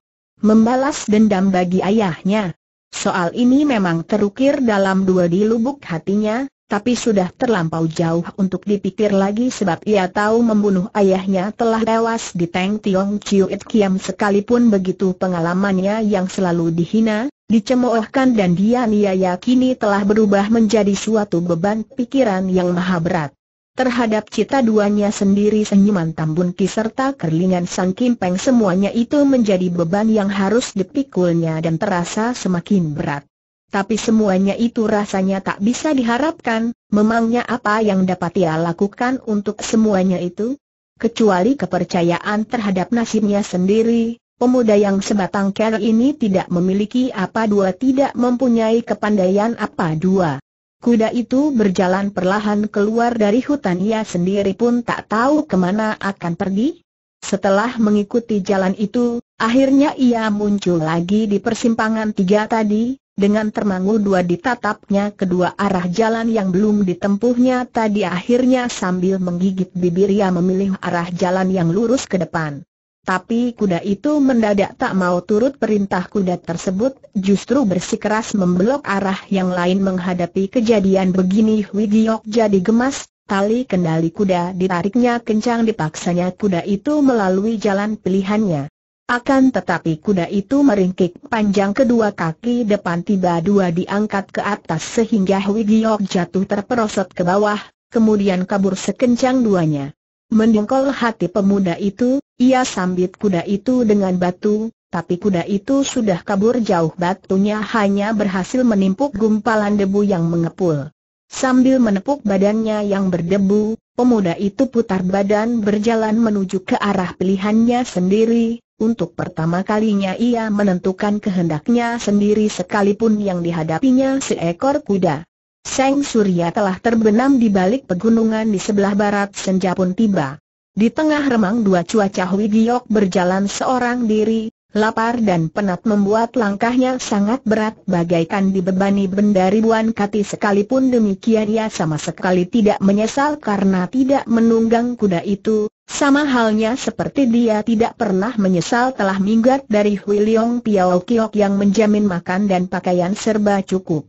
membalas dendam bagi ayahnya. Soal ini memang terukir dalam dua di lubuk hatinya, tapi sudah terlampau jauh untuk dipikir lagi sebab ia tahu membunuh ayahnya telah tewas di Teng Tiong Chiu It Kiam sekalipun begitu pengalamannya yang selalu dihina, dicemoohkan dan dia niaya kini telah berubah menjadi suatu beban pikiran yang maha berat. Terhadap cita duanya sendiri senyuman Tambun Ki serta kerlingan Sang Kimpeng semuanya itu menjadi beban yang harus dipikulnya dan terasa semakin berat. Tapi semuanya itu rasanya tak bisa diharapkan, memangnya apa yang dapat ia lakukan untuk semuanya itu? Kecuali kepercayaan terhadap nasibnya sendiri, pemuda yang sebatang kera ini tidak memiliki apa dua tidak mempunyai kepandaian apa dua. Kuda itu berjalan perlahan keluar dari hutan ia sendiri pun tak tahu kemana akan pergi. Setelah mengikuti jalan itu, akhirnya ia muncul lagi di persimpangan tiga tadi, dengan termangu dua ditatapnya kedua arah jalan yang belum ditempuhnya tadi akhirnya sambil menggigit bibir ia memilih arah jalan yang lurus ke depan. Tapi kuda itu mendadak tak mau turut perintah kuda tersebut, justru bersikeras membelok arah yang lain menghadapi kejadian begini Wigiok jadi gemas, tali kendali kuda ditariknya kencang dipaksanya kuda itu melalui jalan pilihannya. Akan tetapi kuda itu meringkik panjang kedua kaki depan tiba dua diangkat ke atas sehingga Wigiok jatuh terperosot ke bawah, kemudian kabur sekencang duanya. Mendengkol hati pemuda itu, ia sambit kuda itu dengan batu, tapi kuda itu sudah kabur jauh batunya hanya berhasil menimpuk gumpalan debu yang mengepul. Sambil menepuk badannya yang berdebu, pemuda itu putar badan berjalan menuju ke arah pilihannya sendiri, untuk pertama kalinya ia menentukan kehendaknya sendiri sekalipun yang dihadapinya seekor kuda. Seng Surya telah terbenam di balik pegunungan di sebelah barat senja pun tiba. Di tengah remang dua cuaca Hui berjalan seorang diri, lapar dan penat membuat langkahnya sangat berat bagaikan dibebani benda ribuan kati sekalipun demikian ia sama sekali tidak menyesal karena tidak menunggang kuda itu, sama halnya seperti dia tidak pernah menyesal telah minggat dari Hui Leong Piao Kiok yang menjamin makan dan pakaian serba cukup.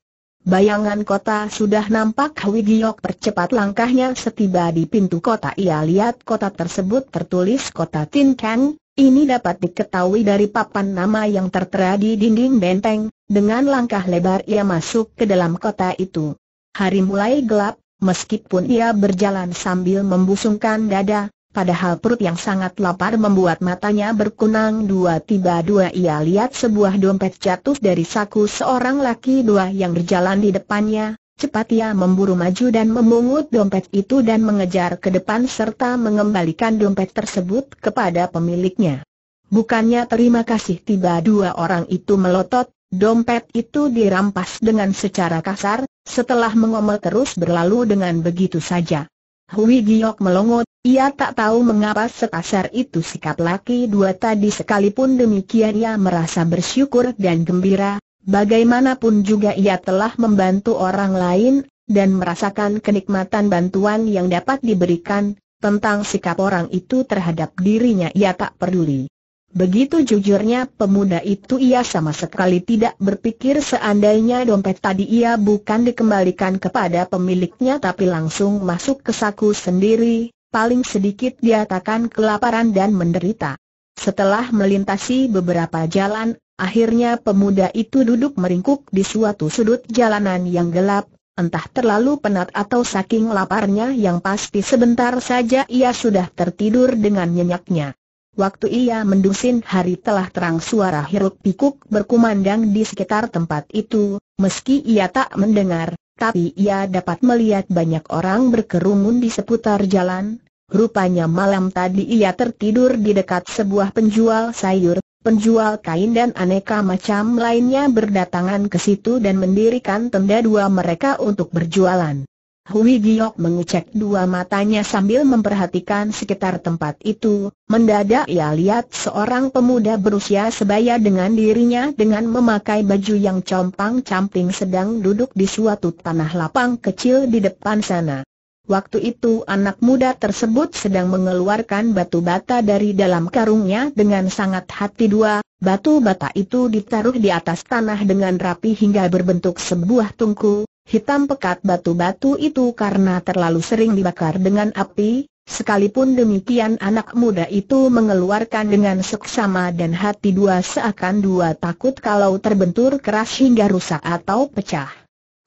Bayangan kota sudah nampak Hwi Giok percepat langkahnya setiba di pintu kota ia lihat kota tersebut tertulis kota Tin Kang, ini dapat diketahui dari papan nama yang tertera di dinding benteng, dengan langkah lebar ia masuk ke dalam kota itu. Hari mulai gelap, meskipun ia berjalan sambil membusungkan dada, padahal perut yang sangat lapar membuat matanya berkunang dua tiba-dua ia lihat sebuah dompet jatuh dari saku seorang laki dua yang berjalan di depannya, cepat ia memburu maju dan memungut dompet itu dan mengejar ke depan serta mengembalikan dompet tersebut kepada pemiliknya. Bukannya terima kasih tiba dua orang itu melotot, dompet itu dirampas dengan secara kasar, setelah mengomel terus berlalu dengan begitu saja. Hui Giok melongot, ia tak tahu mengapa sekasar itu sikap laki dua tadi sekalipun demikian ia merasa bersyukur dan gembira, bagaimanapun juga ia telah membantu orang lain, dan merasakan kenikmatan bantuan yang dapat diberikan, tentang sikap orang itu terhadap dirinya ia tak peduli. Begitu jujurnya pemuda itu ia sama sekali tidak berpikir seandainya dompet tadi ia bukan dikembalikan kepada pemiliknya tapi langsung masuk ke saku sendiri, paling sedikit dia diatakan kelaparan dan menderita. Setelah melintasi beberapa jalan, akhirnya pemuda itu duduk meringkuk di suatu sudut jalanan yang gelap, entah terlalu penat atau saking laparnya yang pasti sebentar saja ia sudah tertidur dengan nyenyaknya. Waktu ia mendusin hari telah terang suara hiruk pikuk berkumandang di sekitar tempat itu, meski ia tak mendengar, tapi ia dapat melihat banyak orang berkerumun di seputar jalan. Rupanya malam tadi ia tertidur di dekat sebuah penjual sayur, penjual kain dan aneka macam lainnya berdatangan ke situ dan mendirikan tenda dua mereka untuk berjualan. Hui Giok mengecek dua matanya sambil memperhatikan sekitar tempat itu, mendadak ia lihat seorang pemuda berusia sebaya dengan dirinya dengan memakai baju yang compang-camping sedang duduk di suatu tanah lapang kecil di depan sana. Waktu itu anak muda tersebut sedang mengeluarkan batu bata dari dalam karungnya dengan sangat hati dua, batu bata itu ditaruh di atas tanah dengan rapi hingga berbentuk sebuah tungku, hitam pekat batu-batu itu karena terlalu sering dibakar dengan api, sekalipun demikian anak muda itu mengeluarkan dengan seksama dan hati dua seakan dua takut kalau terbentur keras hingga rusak atau pecah.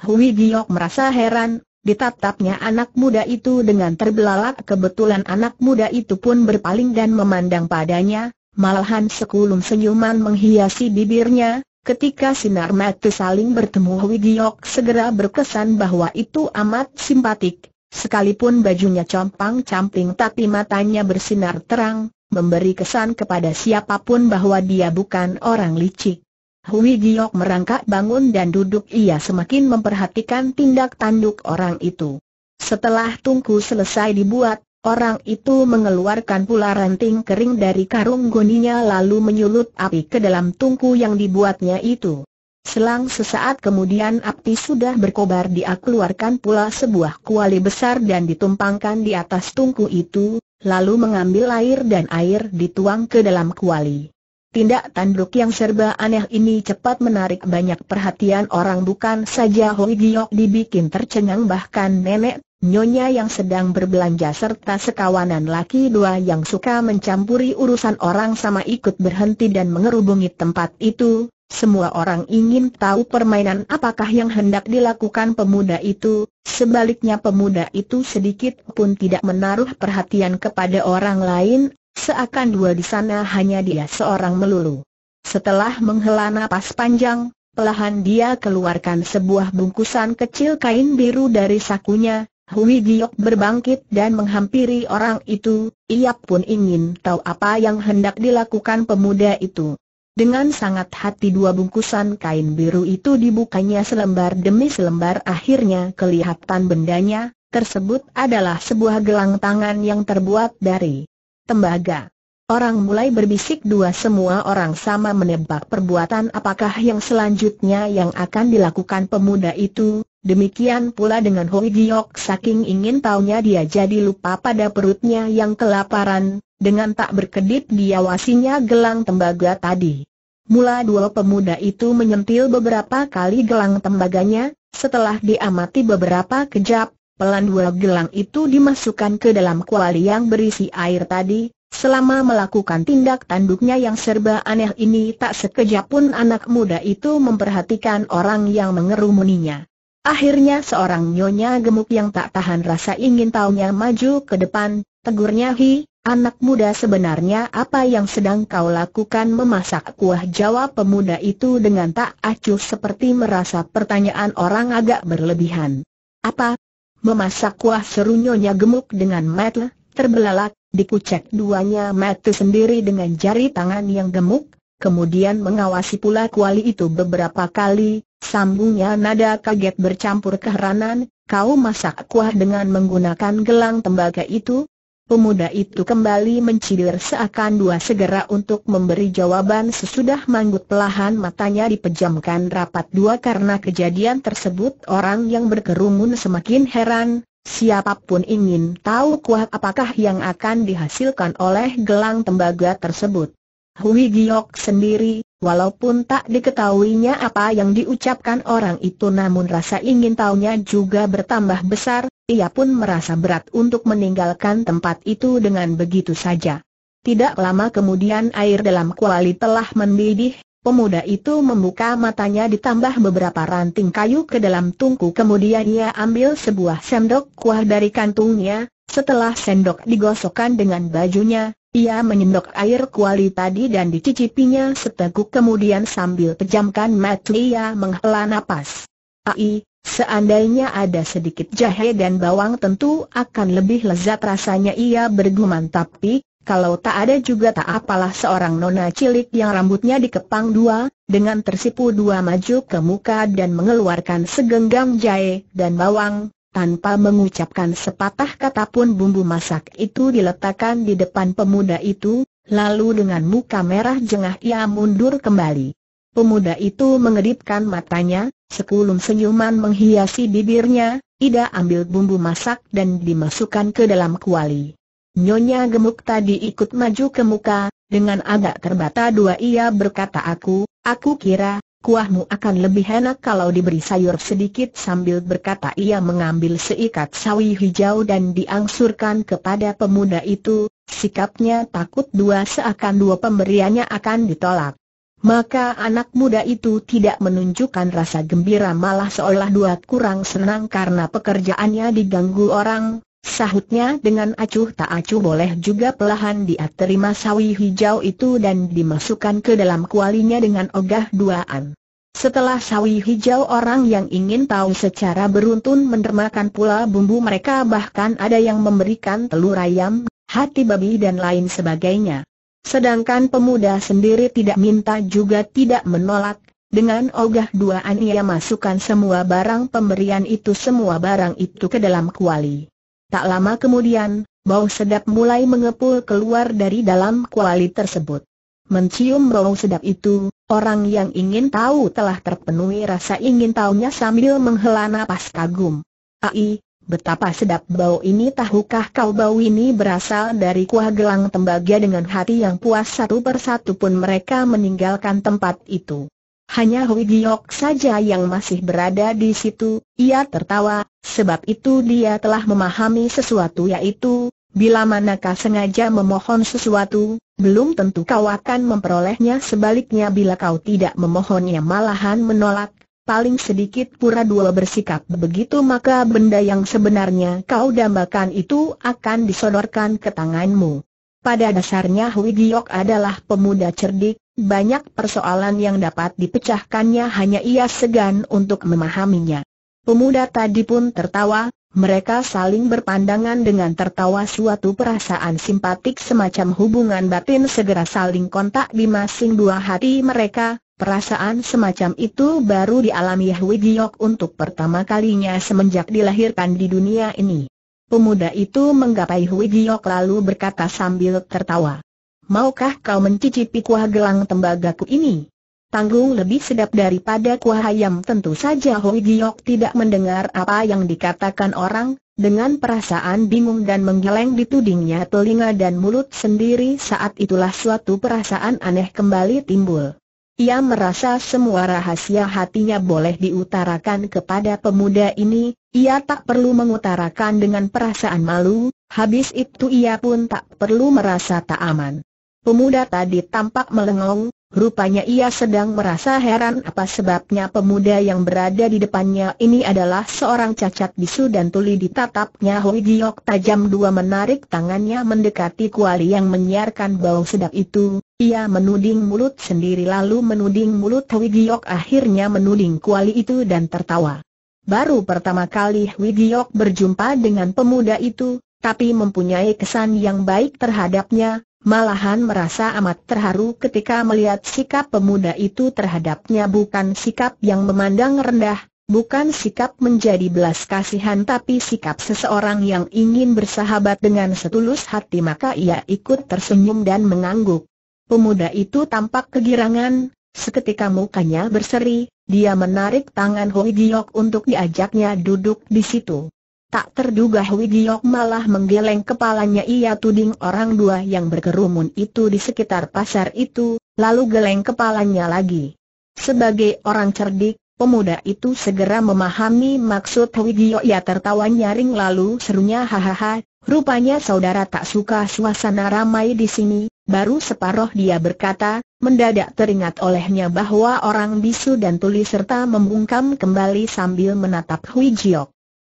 Hui Giok merasa heran, ditatapnya anak muda itu dengan terbelalak kebetulan anak muda itu pun berpaling dan memandang padanya, malahan sekulum senyuman menghiasi bibirnya, Ketika sinar mata saling bertemu Hui Giok segera berkesan bahwa itu amat simpatik, sekalipun bajunya compang-camping tapi matanya bersinar terang, memberi kesan kepada siapapun bahwa dia bukan orang licik. Hui Giok merangkak bangun dan duduk ia semakin memperhatikan tindak tanduk orang itu. Setelah tungku selesai dibuat, Orang itu mengeluarkan pula ranting kering dari karung goninya lalu menyulut api ke dalam tungku yang dibuatnya itu. Selang sesaat kemudian api sudah berkobar dia keluarkan pula sebuah kuali besar dan ditumpangkan di atas tungku itu, lalu mengambil air dan air dituang ke dalam kuali. Tindak tanduk yang serba aneh ini cepat menarik banyak perhatian orang bukan saja Hoi Giok dibikin tercengang bahkan nenek Nyonya yang sedang berbelanja serta sekawanan laki dua yang suka mencampuri urusan orang sama ikut berhenti dan mengerubungi tempat itu, semua orang ingin tahu permainan apakah yang hendak dilakukan pemuda itu, sebaliknya pemuda itu sedikit pun tidak menaruh perhatian kepada orang lain, seakan dua di sana hanya dia seorang melulu. Setelah menghela napas panjang, Pelahan dia keluarkan sebuah bungkusan kecil kain biru dari sakunya, Hui Giok berbangkit dan menghampiri orang itu, ia pun ingin tahu apa yang hendak dilakukan pemuda itu. Dengan sangat hati dua bungkusan kain biru itu dibukanya selembar demi selembar akhirnya kelihatan bendanya, tersebut adalah sebuah gelang tangan yang terbuat dari tembaga. Orang mulai berbisik dua semua orang sama menebak perbuatan apakah yang selanjutnya yang akan dilakukan pemuda itu, Demikian pula dengan Hoi Giok saking ingin taunya dia jadi lupa pada perutnya yang kelaparan, dengan tak berkedip diawasinya gelang tembaga tadi. Mula dua pemuda itu menyentil beberapa kali gelang tembaganya, setelah diamati beberapa kejap, pelan dua gelang itu dimasukkan ke dalam kuali yang berisi air tadi, Selama melakukan tindak tanduknya yang serba aneh ini tak sekejap pun anak muda itu memperhatikan orang yang mengerumuninya. Akhirnya seorang nyonya gemuk yang tak tahan rasa ingin taunya maju ke depan, tegurnya Hi, anak muda sebenarnya apa yang sedang kau lakukan memasak kuah jawab pemuda itu dengan tak acuh seperti merasa pertanyaan orang agak berlebihan. Apa? Memasak kuah seru nyonya gemuk dengan metel, terbelalak, dikucek duanya mata sendiri dengan jari tangan yang gemuk, kemudian mengawasi pula kuali itu beberapa kali, sambungnya nada kaget bercampur keheranan, kau masak kuah dengan menggunakan gelang tembaga itu? Pemuda itu kembali mencibir seakan dua segera untuk memberi jawaban sesudah manggut pelahan matanya dipejamkan rapat dua karena kejadian tersebut orang yang berkerumun semakin heran, siapapun ingin tahu kuah apakah yang akan dihasilkan oleh gelang tembaga tersebut. Hui Giok sendiri, walaupun tak diketahuinya apa yang diucapkan orang itu namun rasa ingin tahunya juga bertambah besar, ia pun merasa berat untuk meninggalkan tempat itu dengan begitu saja. Tidak lama kemudian air dalam kuali telah mendidih, pemuda itu membuka matanya ditambah beberapa ranting kayu ke dalam tungku kemudian ia ambil sebuah sendok kuah dari kantungnya, setelah sendok digosokkan dengan bajunya, ia menyendok air kuali tadi dan dicicipinya seteguk kemudian sambil pejamkan mata ia menghela nafas. Ai, seandainya ada sedikit jahe dan bawang tentu akan lebih lezat rasanya ia bergumam tapi, kalau tak ada juga tak apalah seorang nona cilik yang rambutnya dikepang dua, dengan tersipu dua maju ke muka dan mengeluarkan segenggam jahe dan bawang, tanpa mengucapkan sepatah kata pun bumbu masak itu diletakkan di depan pemuda itu, lalu dengan muka merah jengah ia mundur kembali. Pemuda itu mengedipkan matanya, sekulum senyuman menghiasi bibirnya, Ida ambil bumbu masak dan dimasukkan ke dalam kuali. Nyonya gemuk tadi ikut maju ke muka, dengan agak terbata dua ia berkata aku, aku kira, kuahmu akan lebih enak kalau diberi sayur sedikit sambil berkata ia mengambil seikat sawi hijau dan diangsurkan kepada pemuda itu, sikapnya takut dua seakan dua pemberiannya akan ditolak. Maka anak muda itu tidak menunjukkan rasa gembira malah seolah dua kurang senang karena pekerjaannya diganggu orang, Sahutnya dengan acuh tak acuh boleh juga pelahan dia terima sawi hijau itu dan dimasukkan ke dalam kualinya dengan ogah duaan. Setelah sawi hijau orang yang ingin tahu secara beruntun mendermakan pula bumbu mereka bahkan ada yang memberikan telur ayam, hati babi dan lain sebagainya. Sedangkan pemuda sendiri tidak minta juga tidak menolak, dengan ogah duaan ia masukkan semua barang pemberian itu semua barang itu ke dalam kuali. Tak lama kemudian, bau sedap mulai mengepul keluar dari dalam kuali tersebut. Mencium bau sedap itu, orang yang ingin tahu telah terpenuhi rasa ingin tahunya sambil menghela napas kagum. Ai, betapa sedap bau ini tahukah kau bau ini berasal dari kuah gelang tembaga dengan hati yang puas satu persatu pun mereka meninggalkan tempat itu. Hanya Hui Giok saja yang masih berada di situ, ia tertawa, sebab itu dia telah memahami sesuatu yaitu, bila manakah sengaja memohon sesuatu, belum tentu kau akan memperolehnya sebaliknya bila kau tidak memohonnya malahan menolak, paling sedikit pura-dua bersikap begitu maka benda yang sebenarnya kau dambakan itu akan disodorkan ke tanganmu. Pada dasarnya Hui Giok adalah pemuda cerdik, banyak persoalan yang dapat dipecahkannya hanya ia segan untuk memahaminya. Pemuda tadi pun tertawa, mereka saling berpandangan dengan tertawa suatu perasaan simpatik semacam hubungan batin segera saling kontak di masing dua hati mereka, perasaan semacam itu baru dialami Hwi Giok untuk pertama kalinya semenjak dilahirkan di dunia ini. Pemuda itu menggapai Hui Giok lalu berkata sambil tertawa maukah kau mencicipi kuah gelang tembagaku ini? Tangguh lebih sedap daripada kuah ayam tentu saja Hoi Giok tidak mendengar apa yang dikatakan orang, dengan perasaan bingung dan menggeleng di tudingnya telinga dan mulut sendiri saat itulah suatu perasaan aneh kembali timbul. Ia merasa semua rahasia hatinya boleh diutarakan kepada pemuda ini, ia tak perlu mengutarakan dengan perasaan malu, habis itu ia pun tak perlu merasa tak aman. Pemuda tadi tampak melengong, rupanya ia sedang merasa heran apa sebabnya pemuda yang berada di depannya ini adalah seorang cacat bisu dan tuli ditatapnya Hoi Giok tajam dua menarik tangannya mendekati kuali yang menyiarkan bau sedap itu, ia menuding mulut sendiri lalu menuding mulut Hoi Giok akhirnya menuding kuali itu dan tertawa. Baru pertama kali Hui Giok berjumpa dengan pemuda itu, tapi mempunyai kesan yang baik terhadapnya, Malahan merasa amat terharu ketika melihat sikap pemuda itu terhadapnya bukan sikap yang memandang rendah, bukan sikap menjadi belas kasihan tapi sikap seseorang yang ingin bersahabat dengan setulus hati maka ia ikut tersenyum dan mengangguk. Pemuda itu tampak kegirangan, seketika mukanya berseri, dia menarik tangan Hoi Giok untuk diajaknya duduk di situ. Tak terduga Hui malah menggeleng kepalanya ia tuding orang dua yang berkerumun itu di sekitar pasar itu, lalu geleng kepalanya lagi. Sebagai orang cerdik, pemuda itu segera memahami maksud Hui ia tertawa nyaring lalu serunya hahaha, rupanya saudara tak suka suasana ramai di sini, baru separoh dia berkata, mendadak teringat olehnya bahwa orang bisu dan tuli serta membungkam kembali sambil menatap Hui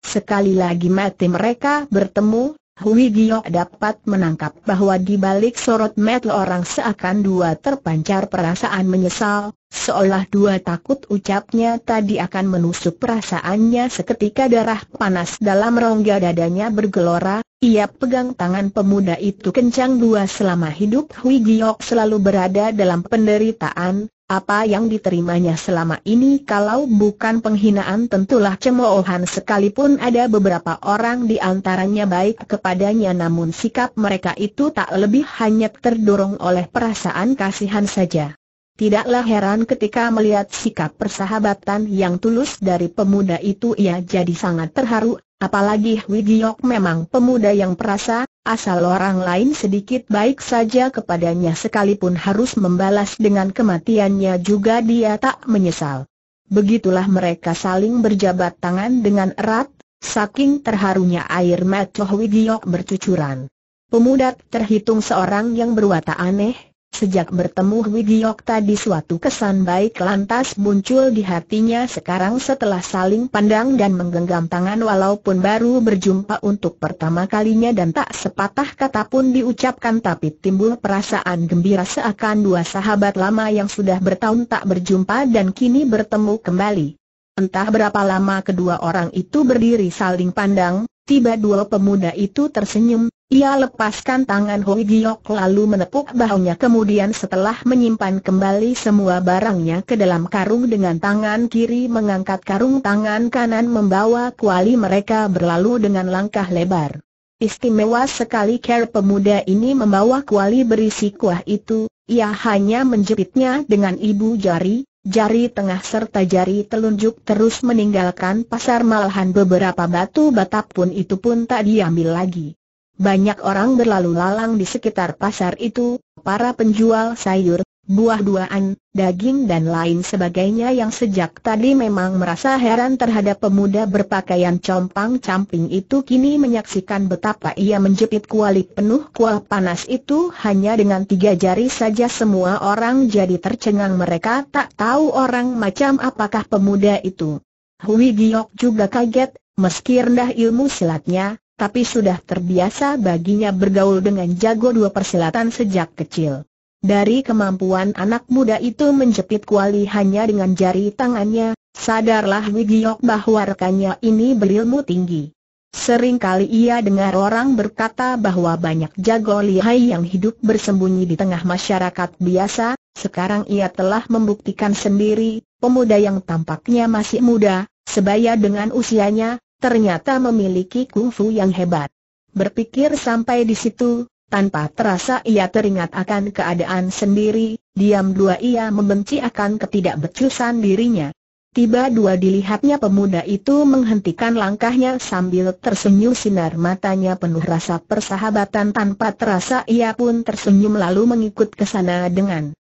Sekali lagi mati mereka bertemu, Hui Gio dapat menangkap bahwa di balik sorot mata orang seakan dua terpancar perasaan menyesal, seolah dua takut ucapnya tadi akan menusuk perasaannya seketika darah panas dalam rongga dadanya bergelora, ia pegang tangan pemuda itu kencang dua selama hidup Hui Gio selalu berada dalam penderitaan, apa yang diterimanya selama ini kalau bukan penghinaan tentulah cemoohan sekalipun ada beberapa orang di antaranya baik kepadanya namun sikap mereka itu tak lebih hanya terdorong oleh perasaan kasihan saja. Tidaklah heran ketika melihat sikap persahabatan yang tulus dari pemuda itu ia jadi sangat terharu, apalagi Wigiok memang pemuda yang perasa, Asal orang lain sedikit baik saja kepadanya sekalipun harus membalas dengan kematiannya juga dia tak menyesal. Begitulah mereka saling berjabat tangan dengan erat, saking terharunya air mata Wigiok bercucuran. Pemuda terhitung seorang yang berwatak aneh, Sejak bertemu Wigiok tadi suatu kesan baik lantas muncul di hatinya sekarang setelah saling pandang dan menggenggam tangan walaupun baru berjumpa untuk pertama kalinya dan tak sepatah kata pun diucapkan tapi timbul perasaan gembira seakan dua sahabat lama yang sudah bertahun tak berjumpa dan kini bertemu kembali. Entah berapa lama kedua orang itu berdiri saling pandang, tiba dua pemuda itu tersenyum, ia lepaskan tangan Hong Giok lalu menepuk bahunya kemudian setelah menyimpan kembali semua barangnya ke dalam karung dengan tangan kiri mengangkat karung tangan kanan membawa kuali mereka berlalu dengan langkah lebar. Istimewa sekali care pemuda ini membawa kuali berisi kuah itu, ia hanya menjepitnya dengan ibu jari, jari tengah serta jari telunjuk terus meninggalkan pasar malahan beberapa batu batap pun itu pun tak diambil lagi. Banyak orang berlalu lalang di sekitar pasar itu, para penjual sayur, buah-buahan, daging dan lain sebagainya yang sejak tadi memang merasa heran terhadap pemuda berpakaian compang-camping itu kini menyaksikan betapa ia menjepit kuali penuh kuah panas itu hanya dengan tiga jari saja semua orang jadi tercengang mereka tak tahu orang macam apakah pemuda itu. Hui Giok juga kaget, meski rendah ilmu silatnya, tapi sudah terbiasa baginya bergaul dengan jago dua persilatan sejak kecil. Dari kemampuan anak muda itu menjepit kuali hanya dengan jari tangannya, sadarlah Wigiok bahwa rekannya ini berilmu tinggi. Sering kali ia dengar orang berkata bahwa banyak jago lihai yang hidup bersembunyi di tengah masyarakat biasa, sekarang ia telah membuktikan sendiri, pemuda yang tampaknya masih muda, sebaya dengan usianya, ternyata memiliki kungfu yang hebat. Berpikir sampai di situ, tanpa terasa ia teringat akan keadaan sendiri, diam dua ia membenci akan ketidakbecusan dirinya. Tiba dua dilihatnya pemuda itu menghentikan langkahnya sambil tersenyum sinar matanya penuh rasa persahabatan tanpa terasa ia pun tersenyum lalu mengikut ke sana dengan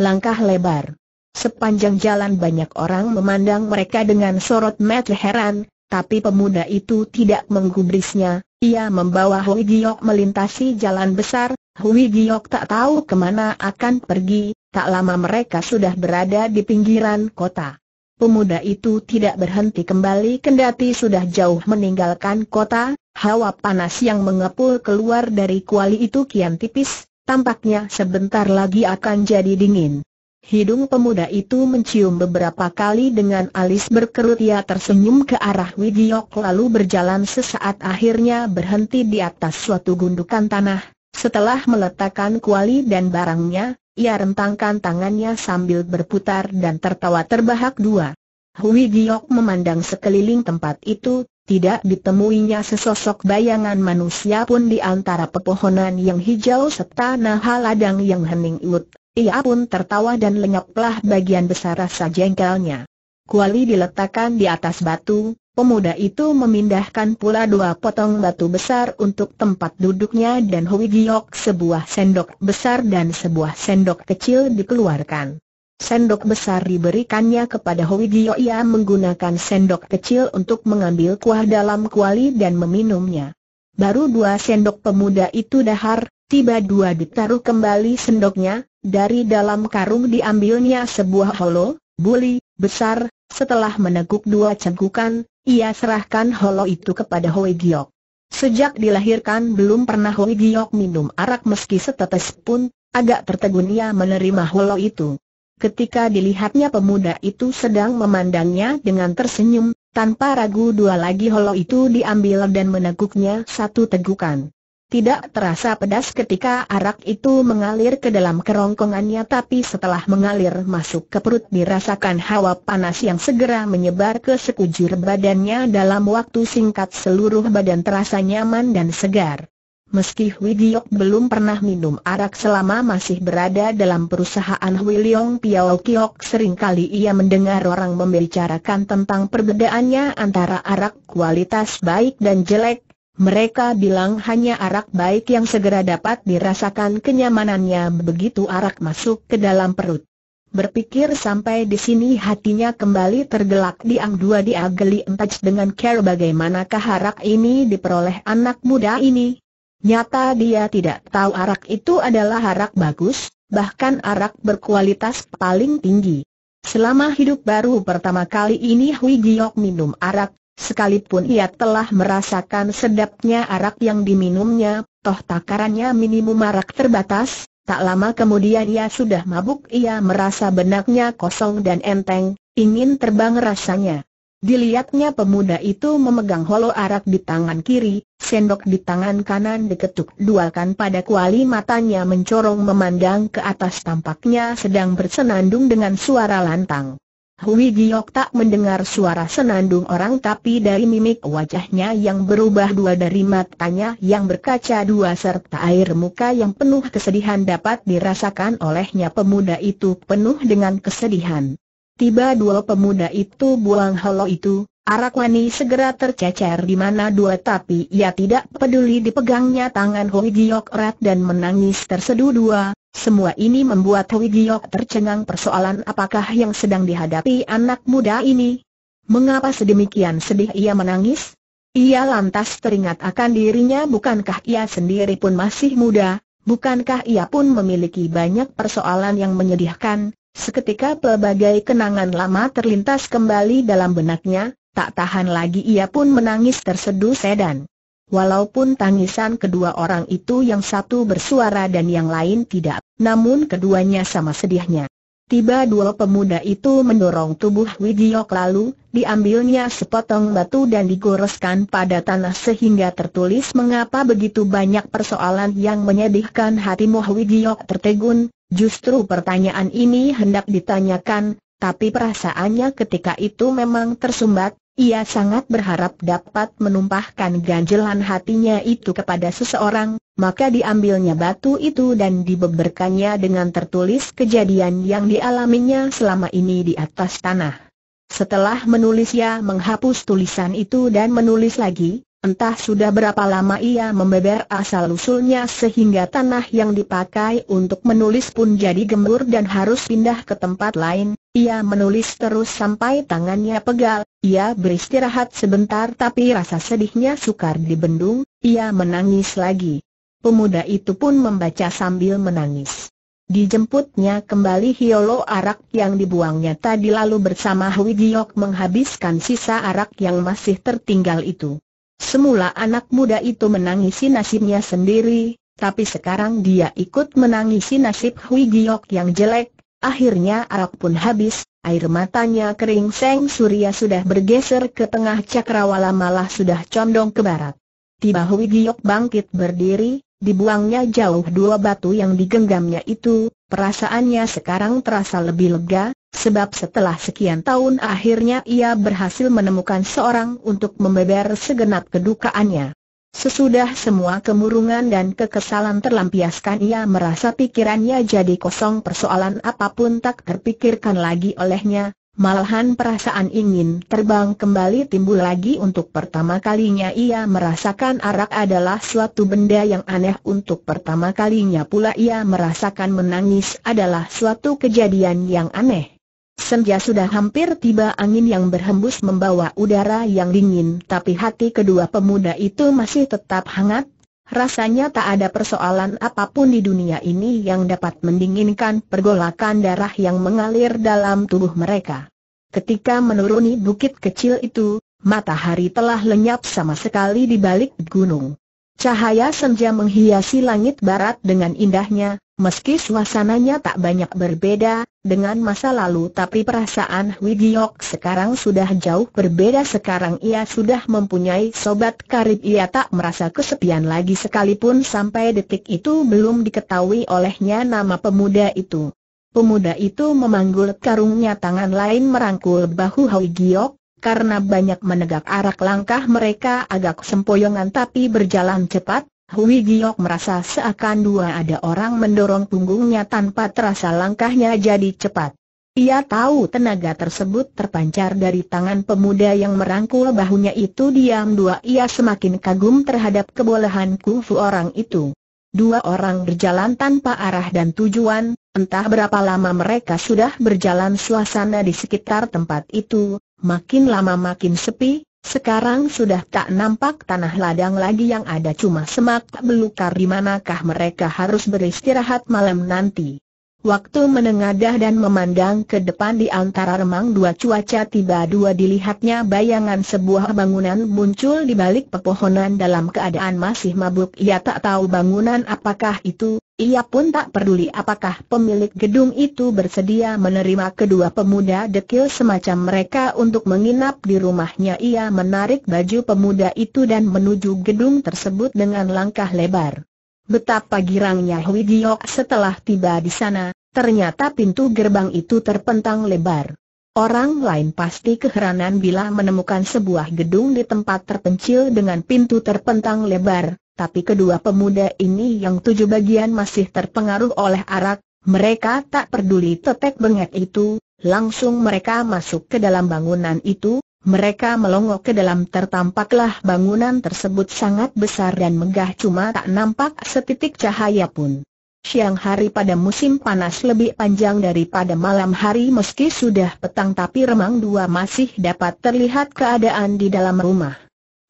langkah lebar. Sepanjang jalan banyak orang memandang mereka dengan sorot mata heran, tapi pemuda itu tidak menggubrisnya, ia membawa Hui Giok melintasi jalan besar, Hui Giok tak tahu kemana akan pergi, tak lama mereka sudah berada di pinggiran kota. Pemuda itu tidak berhenti kembali kendati sudah jauh meninggalkan kota, hawa panas yang mengepul keluar dari kuali itu kian tipis, tampaknya sebentar lagi akan jadi dingin. Hidung pemuda itu mencium beberapa kali dengan alis berkerut ia tersenyum ke arah Widiok lalu berjalan sesaat akhirnya berhenti di atas suatu gundukan tanah. Setelah meletakkan kuali dan barangnya, ia rentangkan tangannya sambil berputar dan tertawa terbahak dua. Hui memandang sekeliling tempat itu, tidak ditemuinya sesosok bayangan manusia pun di antara pepohonan yang hijau serta nahal ladang yang hening ut. Ia pun tertawa dan lenyaplah bagian besar rasa jengkelnya. Kuali diletakkan di atas batu, pemuda itu memindahkan pula dua potong batu besar untuk tempat duduknya dan Hui Giok sebuah sendok besar dan sebuah sendok kecil dikeluarkan. Sendok besar diberikannya kepada Hui Giok ia menggunakan sendok kecil untuk mengambil kuah dalam kuali dan meminumnya. Baru dua sendok pemuda itu dahar, tiba dua ditaruh kembali sendoknya, dari dalam karung diambilnya sebuah holo, buli, besar, setelah meneguk dua cegukan, ia serahkan holo itu kepada Hoi Giok. Sejak dilahirkan belum pernah Hoi Giok minum arak meski setetes pun, agak tertegun ia menerima holo itu. Ketika dilihatnya pemuda itu sedang memandangnya dengan tersenyum, tanpa ragu dua lagi holo itu diambil dan meneguknya satu tegukan. Tidak terasa pedas ketika arak itu mengalir ke dalam kerongkongannya tapi setelah mengalir masuk ke perut dirasakan hawa panas yang segera menyebar ke sekujur badannya dalam waktu singkat seluruh badan terasa nyaman dan segar. Meski Widiok belum pernah minum arak selama masih berada dalam perusahaan Wiliong Piao Kiok seringkali ia mendengar orang membicarakan tentang perbedaannya antara arak kualitas baik dan jelek mereka bilang hanya arak baik yang segera dapat dirasakan kenyamanannya begitu arak masuk ke dalam perut. Berpikir sampai di sini hatinya kembali tergelak diang dua diageli empat dengan care bagaimanakah arak ini diperoleh anak muda ini. Nyata dia tidak tahu arak itu adalah arak bagus, bahkan arak berkualitas paling tinggi. Selama hidup baru pertama kali ini Hui Giok minum arak, Sekalipun ia telah merasakan sedapnya arak yang diminumnya, toh takarannya minimum arak terbatas, tak lama kemudian ia sudah mabuk ia merasa benaknya kosong dan enteng, ingin terbang rasanya. Dilihatnya pemuda itu memegang holo arak di tangan kiri, sendok di tangan kanan diketuk dualkan pada kuali matanya mencorong memandang ke atas tampaknya sedang bersenandung dengan suara lantang. Hui Giok tak mendengar suara senandung orang tapi dari mimik wajahnya yang berubah dua dari matanya yang berkaca dua serta air muka yang penuh kesedihan dapat dirasakan olehnya pemuda itu penuh dengan kesedihan. Tiba dua pemuda itu buang halo itu, arak wani segera tercecer di mana dua tapi ia tidak peduli dipegangnya tangan Hui Giok erat dan menangis tersedu dua, semua ini membuat Hui Giok tercengang persoalan apakah yang sedang dihadapi anak muda ini. Mengapa sedemikian sedih ia menangis? Ia lantas teringat akan dirinya bukankah ia sendiri pun masih muda, bukankah ia pun memiliki banyak persoalan yang menyedihkan, seketika pelbagai kenangan lama terlintas kembali dalam benaknya, tak tahan lagi ia pun menangis terseduh sedan. Walaupun tangisan kedua orang itu yang satu bersuara dan yang lain tidak, namun keduanya sama sedihnya. Tiba dua pemuda itu mendorong tubuh Widiok lalu, diambilnya sepotong batu dan digoreskan pada tanah sehingga tertulis mengapa begitu banyak persoalan yang menyedihkan hati Widiok tertegun, justru pertanyaan ini hendak ditanyakan, tapi perasaannya ketika itu memang tersumbat, ia sangat berharap dapat menumpahkan ganjelan hatinya itu kepada seseorang, maka diambilnya batu itu dan dibeberkannya dengan tertulis kejadian yang dialaminya selama ini di atas tanah. Setelah menulis ia menghapus tulisan itu dan menulis lagi, entah sudah berapa lama ia membeber asal-usulnya sehingga tanah yang dipakai untuk menulis pun jadi gembur dan harus pindah ke tempat lain, ia menulis terus sampai tangannya pegal, ia beristirahat sebentar tapi rasa sedihnya sukar dibendung, ia menangis lagi. Pemuda itu pun membaca sambil menangis. Dijemputnya kembali Hiolo arak yang dibuangnya tadi lalu bersama Hui Giok menghabiskan sisa arak yang masih tertinggal itu. Semula anak muda itu menangisi nasibnya sendiri, tapi sekarang dia ikut menangisi nasib Hui Giok yang jelek, Akhirnya arak pun habis, air matanya kering Seng Surya sudah bergeser ke tengah cakrawala malah sudah condong ke barat. Tiba Hui Giok bangkit berdiri, dibuangnya jauh dua batu yang digenggamnya itu, perasaannya sekarang terasa lebih lega, sebab setelah sekian tahun akhirnya ia berhasil menemukan seorang untuk membeber segenap kedukaannya. Sesudah semua kemurungan dan kekesalan terlampiaskan ia merasa pikirannya jadi kosong persoalan apapun tak terpikirkan lagi olehnya, malahan perasaan ingin terbang kembali timbul lagi untuk pertama kalinya ia merasakan arak adalah suatu benda yang aneh untuk pertama kalinya pula ia merasakan menangis adalah suatu kejadian yang aneh. Senja sudah hampir tiba angin yang berhembus membawa udara yang dingin tapi hati kedua pemuda itu masih tetap hangat. Rasanya tak ada persoalan apapun di dunia ini yang dapat mendinginkan pergolakan darah yang mengalir dalam tubuh mereka. Ketika menuruni bukit kecil itu, matahari telah lenyap sama sekali di balik gunung. Cahaya senja menghiasi langit barat dengan indahnya, meski suasananya tak banyak berbeda dengan masa lalu tapi perasaan Wigiok sekarang sudah jauh berbeda sekarang ia sudah mempunyai sobat karib ia tak merasa kesepian lagi sekalipun sampai detik itu belum diketahui olehnya nama pemuda itu. Pemuda itu memanggul karungnya tangan lain merangkul bahu Hwi Giok, karena banyak menegak arak langkah mereka agak sempoyongan tapi berjalan cepat, Hui Giok merasa seakan dua ada orang mendorong punggungnya tanpa terasa langkahnya jadi cepat. Ia tahu tenaga tersebut terpancar dari tangan pemuda yang merangkul bahunya itu diam dua ia semakin kagum terhadap kebolehan kungfu orang itu. Dua orang berjalan tanpa arah dan tujuan, entah berapa lama mereka sudah berjalan suasana di sekitar tempat itu, Makin lama makin sepi, sekarang sudah tak nampak tanah ladang lagi yang ada cuma semak belukar di manakah mereka harus beristirahat malam nanti. Waktu menengadah dan memandang ke depan di antara remang dua cuaca tiba dua dilihatnya bayangan sebuah bangunan muncul di balik pepohonan dalam keadaan masih mabuk. Ia tak tahu bangunan apakah itu, ia pun tak peduli apakah pemilik gedung itu bersedia menerima kedua pemuda dekil semacam mereka untuk menginap di rumahnya. Ia menarik baju pemuda itu dan menuju gedung tersebut dengan langkah lebar. Betapa girangnya Hui Giok setelah tiba di sana, ternyata pintu gerbang itu terpentang lebar. Orang lain pasti keheranan bila menemukan sebuah gedung di tempat terpencil dengan pintu terpentang lebar, tapi kedua pemuda ini yang tujuh bagian masih terpengaruh oleh arak, mereka tak peduli tetek bengek itu, langsung mereka masuk ke dalam bangunan itu, mereka melongok ke dalam tertampaklah bangunan tersebut sangat besar dan megah cuma tak nampak setitik cahaya pun. Siang hari pada musim panas lebih panjang daripada malam hari meski sudah petang tapi remang dua masih dapat terlihat keadaan di dalam rumah.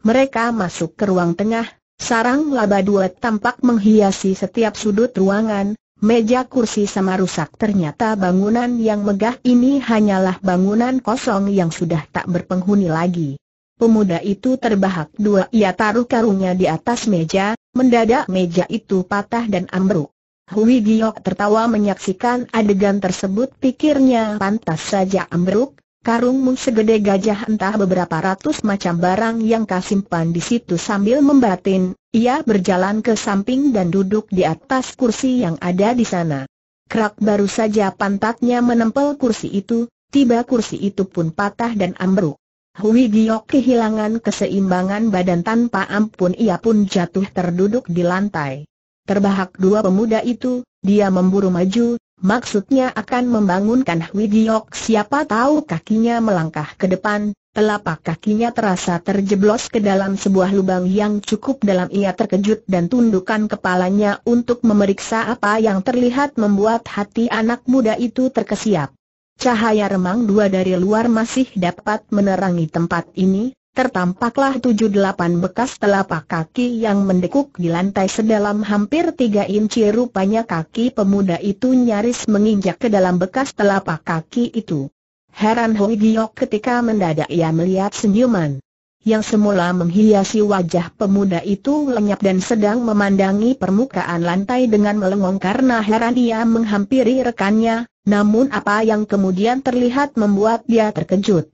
Mereka masuk ke ruang tengah, Sarang laba dua tampak menghiasi setiap sudut ruangan, meja kursi sama rusak ternyata bangunan yang megah ini hanyalah bangunan kosong yang sudah tak berpenghuni lagi. Pemuda itu terbahak dua ia taruh karungnya di atas meja, mendadak meja itu patah dan ambruk. Hui Giok tertawa menyaksikan adegan tersebut pikirnya pantas saja ambruk, karungmu segede gajah entah beberapa ratus macam barang yang kau simpan di situ sambil membatin, ia berjalan ke samping dan duduk di atas kursi yang ada di sana. Kerak baru saja pantatnya menempel kursi itu, tiba kursi itu pun patah dan ambruk. Hui Giok kehilangan keseimbangan badan tanpa ampun ia pun jatuh terduduk di lantai. Terbahak dua pemuda itu, dia memburu maju, Maksudnya akan membangunkan Giok siapa tahu kakinya melangkah ke depan, telapak kakinya terasa terjeblos ke dalam sebuah lubang yang cukup dalam ia terkejut dan tundukkan kepalanya untuk memeriksa apa yang terlihat membuat hati anak muda itu terkesiap. Cahaya remang dua dari luar masih dapat menerangi tempat ini, tertampaklah tujuh delapan bekas telapak kaki yang mendekuk di lantai sedalam hampir tiga inci rupanya kaki pemuda itu nyaris menginjak ke dalam bekas telapak kaki itu. Heran Hoi Giok ketika mendadak ia melihat senyuman yang semula menghiasi wajah pemuda itu lenyap dan sedang memandangi permukaan lantai dengan melengong karena heran ia menghampiri rekannya, namun apa yang kemudian terlihat membuat dia terkejut.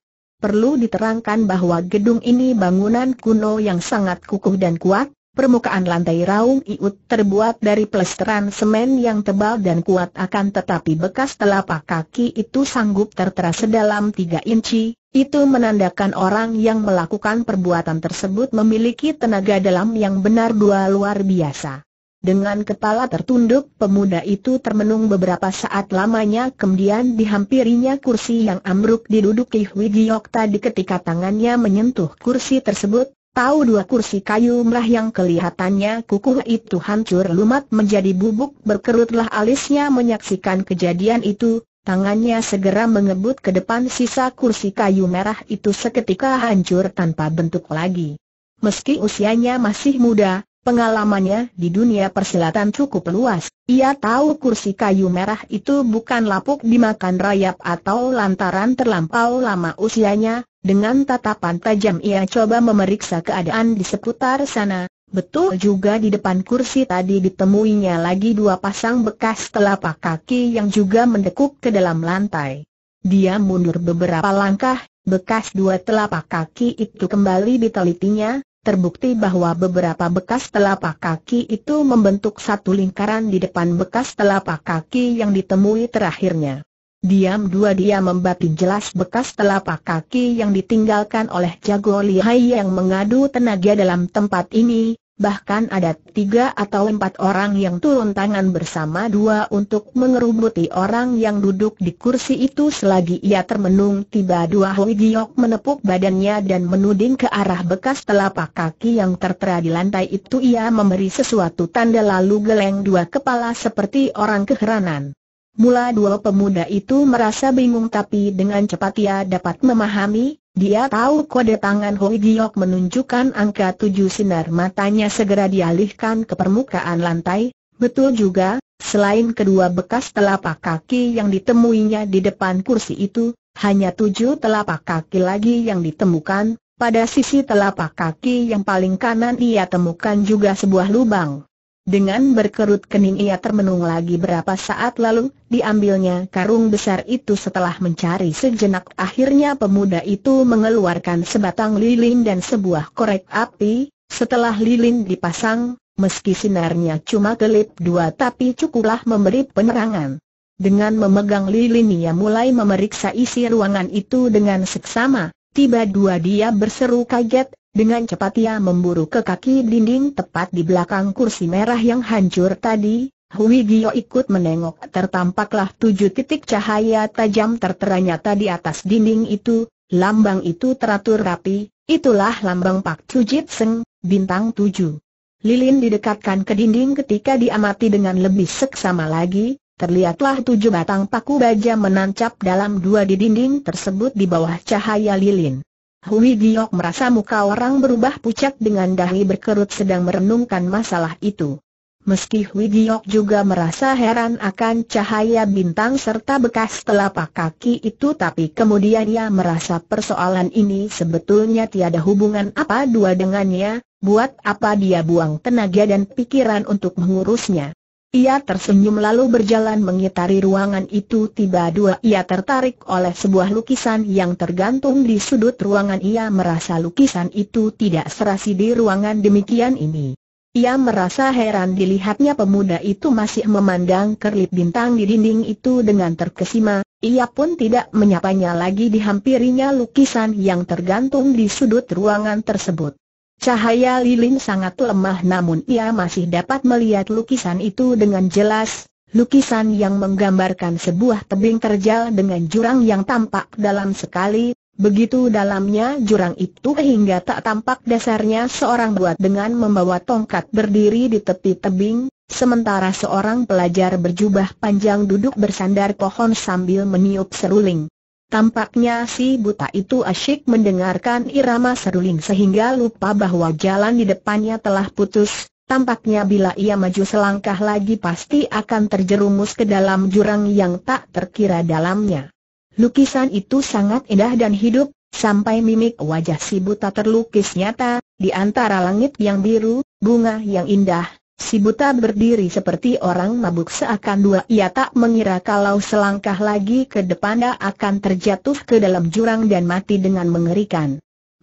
Perlu diterangkan bahwa gedung ini bangunan kuno yang sangat kukuh dan kuat, permukaan lantai raung iut terbuat dari plesteran semen yang tebal dan kuat akan tetapi bekas telapak kaki itu sanggup tertera sedalam 3 inci, itu menandakan orang yang melakukan perbuatan tersebut memiliki tenaga dalam yang benar dua luar biasa. Dengan kepala tertunduk pemuda itu termenung beberapa saat lamanya kemudian dihampirinya kursi yang amruk diduduki Hwi Giok tadi ketika tangannya menyentuh kursi tersebut, tahu dua kursi kayu merah yang kelihatannya kukuh itu hancur lumat menjadi bubuk berkerutlah alisnya menyaksikan kejadian itu, tangannya segera mengebut ke depan sisa kursi kayu merah itu seketika hancur tanpa bentuk lagi. Meski usianya masih muda, Pengalamannya di dunia persilatan cukup luas, ia tahu kursi kayu merah itu bukan lapuk dimakan rayap atau lantaran terlampau lama usianya, dengan tatapan tajam ia coba memeriksa keadaan di seputar sana, betul juga di depan kursi tadi ditemuinya lagi dua pasang bekas telapak kaki yang juga mendekuk ke dalam lantai. Dia mundur beberapa langkah, bekas dua telapak kaki itu kembali ditelitinya, terbukti bahwa beberapa bekas telapak kaki itu membentuk satu lingkaran di depan bekas telapak kaki yang ditemui terakhirnya. Diam dua dia membatin jelas bekas telapak kaki yang ditinggalkan oleh jago lihai yang mengadu tenaga dalam tempat ini, bahkan ada tiga atau empat orang yang turun tangan bersama dua untuk mengerubuti orang yang duduk di kursi itu selagi ia termenung tiba dua Hui Giok menepuk badannya dan menuding ke arah bekas telapak kaki yang tertera di lantai itu ia memberi sesuatu tanda lalu geleng dua kepala seperti orang keheranan Mula dua pemuda itu merasa bingung tapi dengan cepat ia dapat memahami, dia tahu kode tangan Hoi Giok menunjukkan angka tujuh sinar matanya segera dialihkan ke permukaan lantai, betul juga, selain kedua bekas telapak kaki yang ditemuinya di depan kursi itu, hanya tujuh telapak kaki lagi yang ditemukan, pada sisi telapak kaki yang paling kanan ia temukan juga sebuah lubang. Dengan berkerut kening ia termenung lagi berapa saat lalu, diambilnya karung besar itu setelah mencari sejenak akhirnya pemuda itu mengeluarkan sebatang lilin dan sebuah korek api, setelah lilin dipasang, meski sinarnya cuma kelip dua tapi cukuplah memberi penerangan. Dengan memegang lilin ia mulai memeriksa isi ruangan itu dengan seksama, tiba dua dia berseru kaget, dengan cepat ia memburu ke kaki dinding tepat di belakang kursi merah yang hancur tadi, Hui Gio ikut menengok tertampaklah tujuh titik cahaya tajam tertera nyata di atas dinding itu, lambang itu teratur rapi, itulah lambang Pak Cujit Seng, bintang tujuh. Lilin didekatkan ke dinding ketika diamati dengan lebih seksama lagi, terlihatlah tujuh batang paku baja menancap dalam dua di dinding tersebut di bawah cahaya lilin. Hui Giok merasa muka orang berubah pucat dengan dahi berkerut sedang merenungkan masalah itu. Meski Hui Giok juga merasa heran akan cahaya bintang serta bekas telapak kaki itu tapi kemudian ia merasa persoalan ini sebetulnya tiada hubungan apa dua dengannya, buat apa dia buang tenaga dan pikiran untuk mengurusnya. Ia tersenyum lalu berjalan mengitari ruangan itu tiba dua. ia tertarik oleh sebuah lukisan yang tergantung di sudut ruangan ia merasa lukisan itu tidak serasi di ruangan demikian ini. Ia merasa heran dilihatnya pemuda itu masih memandang kerlip bintang di dinding itu dengan terkesima, ia pun tidak menyapanya lagi dihampirinya lukisan yang tergantung di sudut ruangan tersebut. Cahaya lilin sangat lemah namun ia masih dapat melihat lukisan itu dengan jelas, lukisan yang menggambarkan sebuah tebing terjal dengan jurang yang tampak dalam sekali, begitu dalamnya jurang itu hingga tak tampak dasarnya seorang buat dengan membawa tongkat berdiri di tepi tebing, sementara seorang pelajar berjubah panjang duduk bersandar pohon sambil meniup seruling. Tampaknya si buta itu asyik mendengarkan irama seruling sehingga lupa bahwa jalan di depannya telah putus. Tampaknya bila ia maju selangkah lagi pasti akan terjerumus ke dalam jurang yang tak terkira dalamnya. Lukisan itu sangat indah dan hidup, sampai mimik wajah si buta terlukis nyata, di antara langit yang biru, bunga yang indah, Si buta berdiri seperti orang mabuk seakan dua ia tak mengira kalau selangkah lagi ke depan dia akan terjatuh ke dalam jurang dan mati dengan mengerikan.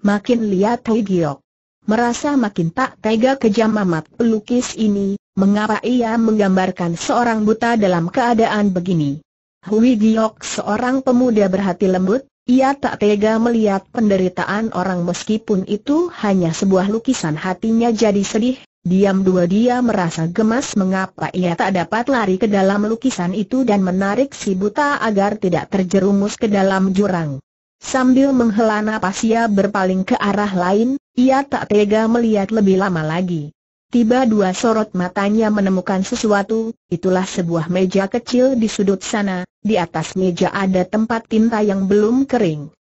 Makin lihat Hui Giok. Merasa makin tak tega kejam amat pelukis ini, mengapa ia menggambarkan seorang buta dalam keadaan begini. Hui Giok seorang pemuda berhati lembut, ia tak tega melihat penderitaan orang meskipun itu hanya sebuah lukisan hatinya jadi sedih, Diam-dua dia merasa gemas mengapa ia tak dapat lari ke dalam lukisan itu dan menarik si buta agar tidak terjerumus ke dalam jurang. Sambil menghela nafas ia berpaling ke arah lain, ia tak tega melihat lebih lama lagi. Tiba dua sorot matanya menemukan sesuatu, itulah sebuah meja kecil di sudut sana, di atas meja ada tempat tinta yang belum kering.